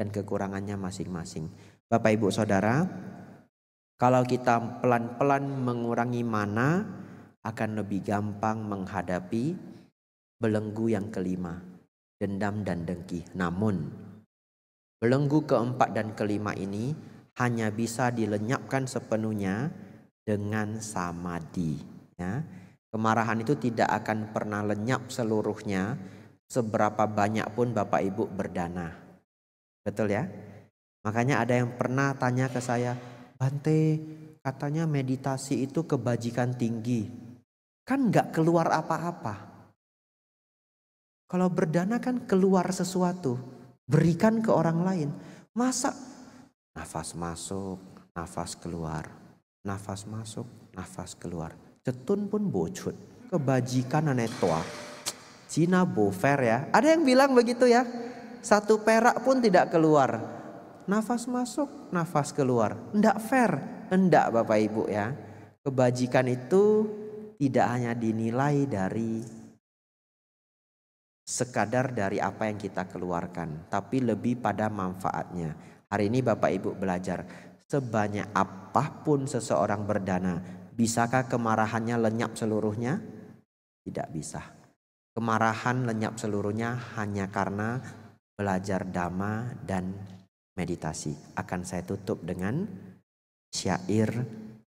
dan kekurangannya masing-masing. Bapak Ibu Saudara, kalau kita pelan-pelan mengurangi mana akan lebih gampang menghadapi belenggu yang kelima, dendam dan dengki. Namun, belenggu keempat dan kelima ini hanya bisa dilenyapkan sepenuhnya dengan samadhi. Ya. Kemarahan itu tidak akan pernah lenyap seluruhnya seberapa banyak pun Bapak Ibu berdana. Betul ya? Makanya ada yang pernah tanya ke saya, Bante, katanya meditasi itu kebajikan tinggi. Kan nggak keluar apa-apa. Kalau berdana kan keluar sesuatu, berikan ke orang lain. Masa nafas masuk, nafas keluar, nafas masuk, nafas keluar. Cetun pun bocut, kebajikan aneh anetoa. Cina bofer ya. Ada yang bilang begitu ya. Satu perak pun tidak keluar. Nafas masuk, nafas keluar. Tidak fair. tidak Bapak Ibu ya. Kebajikan itu tidak hanya dinilai dari sekadar dari apa yang kita keluarkan, tapi lebih pada manfaatnya. Hari ini Bapak Ibu belajar sebanyak apapun seseorang berdana, bisakah kemarahannya lenyap seluruhnya? Tidak bisa. Kemarahan lenyap seluruhnya hanya karena belajar dhamma dan meditasi. Akan saya tutup dengan syair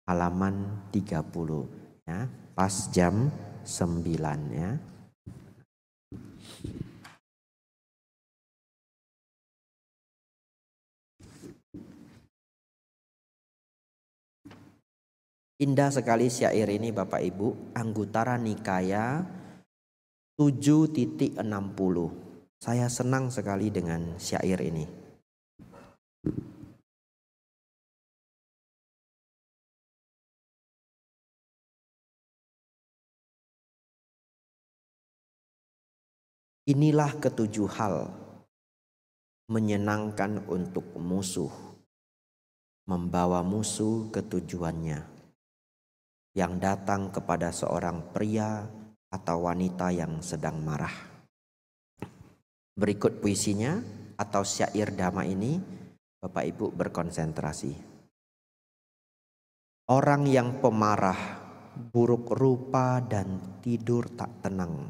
halaman 30 ya, pas jam 9 ya. Indah sekali syair ini Bapak Ibu, Anggutara Nikaya 7.60. Saya senang sekali dengan syair ini. Inilah ketujuh hal menyenangkan untuk musuh, membawa musuh ke tujuannya yang datang kepada seorang pria atau wanita yang sedang marah. Berikut puisinya atau syair dama ini Bapak Ibu berkonsentrasi. Orang yang pemarah, buruk rupa dan tidur tak tenang.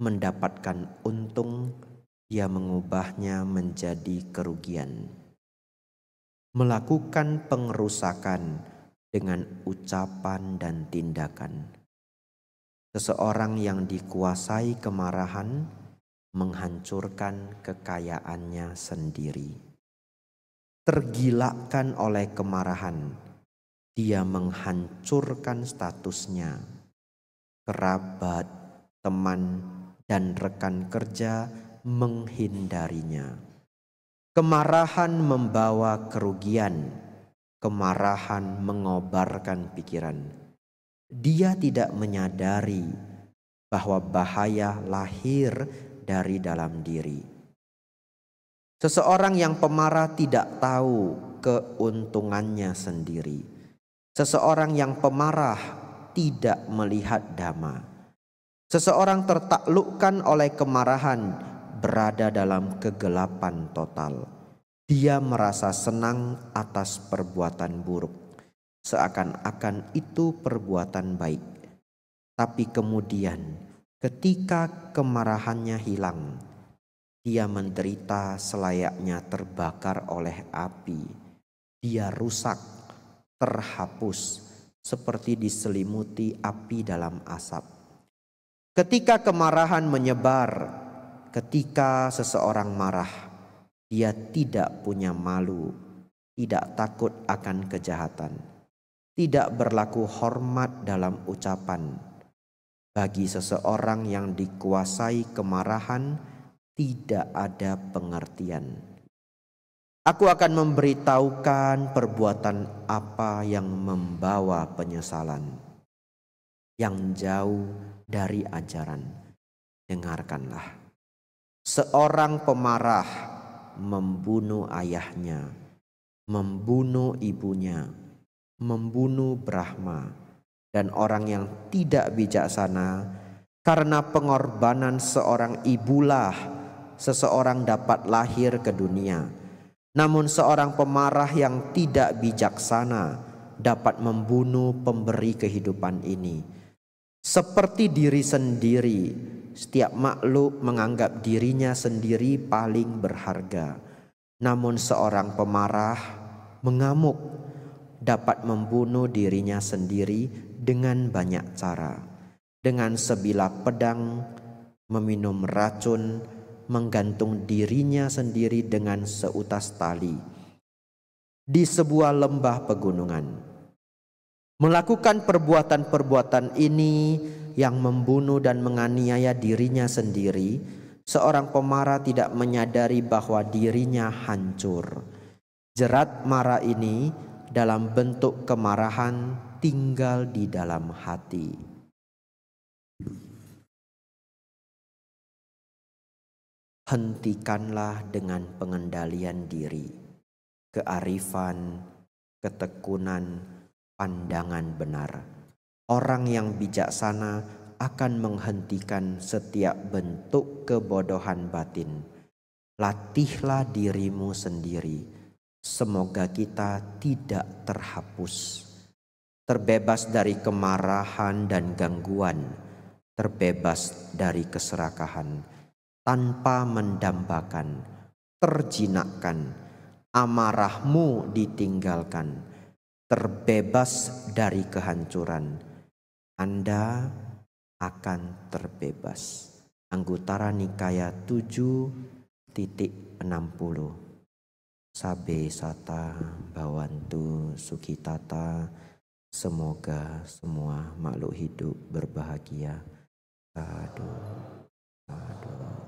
Mendapatkan untung, dia mengubahnya menjadi kerugian. Melakukan pengerusakan dengan ucapan dan tindakan. Seseorang yang dikuasai kemarahan menghancurkan kekayaannya sendiri tergilakan oleh kemarahan. Dia menghancurkan statusnya. Kerabat, teman, dan rekan kerja menghindarinya. Kemarahan membawa kerugian. Kemarahan mengobarkan pikiran. Dia tidak menyadari bahwa bahaya lahir dari dalam diri Seseorang yang pemarah tidak tahu keuntungannya sendiri. Seseorang yang pemarah tidak melihat dhamma. Seseorang tertaklukkan oleh kemarahan berada dalam kegelapan total. Dia merasa senang atas perbuatan buruk. Seakan-akan itu perbuatan baik. Tapi kemudian ketika kemarahannya hilang, dia menderita selayaknya terbakar oleh api. Dia rusak, terhapus, seperti diselimuti api dalam asap. Ketika kemarahan menyebar, ketika seseorang marah, dia tidak punya malu, tidak takut akan kejahatan, tidak berlaku hormat dalam ucapan. Bagi seseorang yang dikuasai kemarahan, tidak ada pengertian. Aku akan memberitahukan perbuatan apa yang membawa penyesalan, yang jauh dari ajaran. Dengarkanlah, seorang pemarah membunuh ayahnya, membunuh ibunya, membunuh Brahma, dan orang yang tidak bijaksana karena pengorbanan seorang ibulah seseorang dapat lahir ke dunia. Namun seorang pemarah yang tidak bijaksana dapat membunuh pemberi kehidupan ini. Seperti diri sendiri, setiap makhluk menganggap dirinya sendiri paling berharga. Namun seorang pemarah mengamuk dapat membunuh dirinya sendiri dengan banyak cara. Dengan sebilah pedang, meminum racun, menggantung dirinya sendiri dengan seutas tali di sebuah lembah pegunungan. Melakukan perbuatan-perbuatan ini yang membunuh dan menganiaya dirinya sendiri, seorang pemarah tidak menyadari bahwa dirinya hancur. Jerat marah ini dalam bentuk kemarahan tinggal di dalam hati. hentikanlah dengan pengendalian diri, kearifan, ketekunan, pandangan benar. Orang yang bijaksana akan menghentikan setiap bentuk kebodohan batin. Latihlah dirimu sendiri, semoga kita tidak terhapus, terbebas dari kemarahan dan gangguan, terbebas dari keserakahan tanpa mendambakan, terjinakkan, amarahmu ditinggalkan, terbebas dari kehancuran. Anda akan terbebas. Anggutara Nikaya 7.60 Sabe Sata Bawantu Sukitata Semoga semua makhluk hidup berbahagia. Aduh. aduh.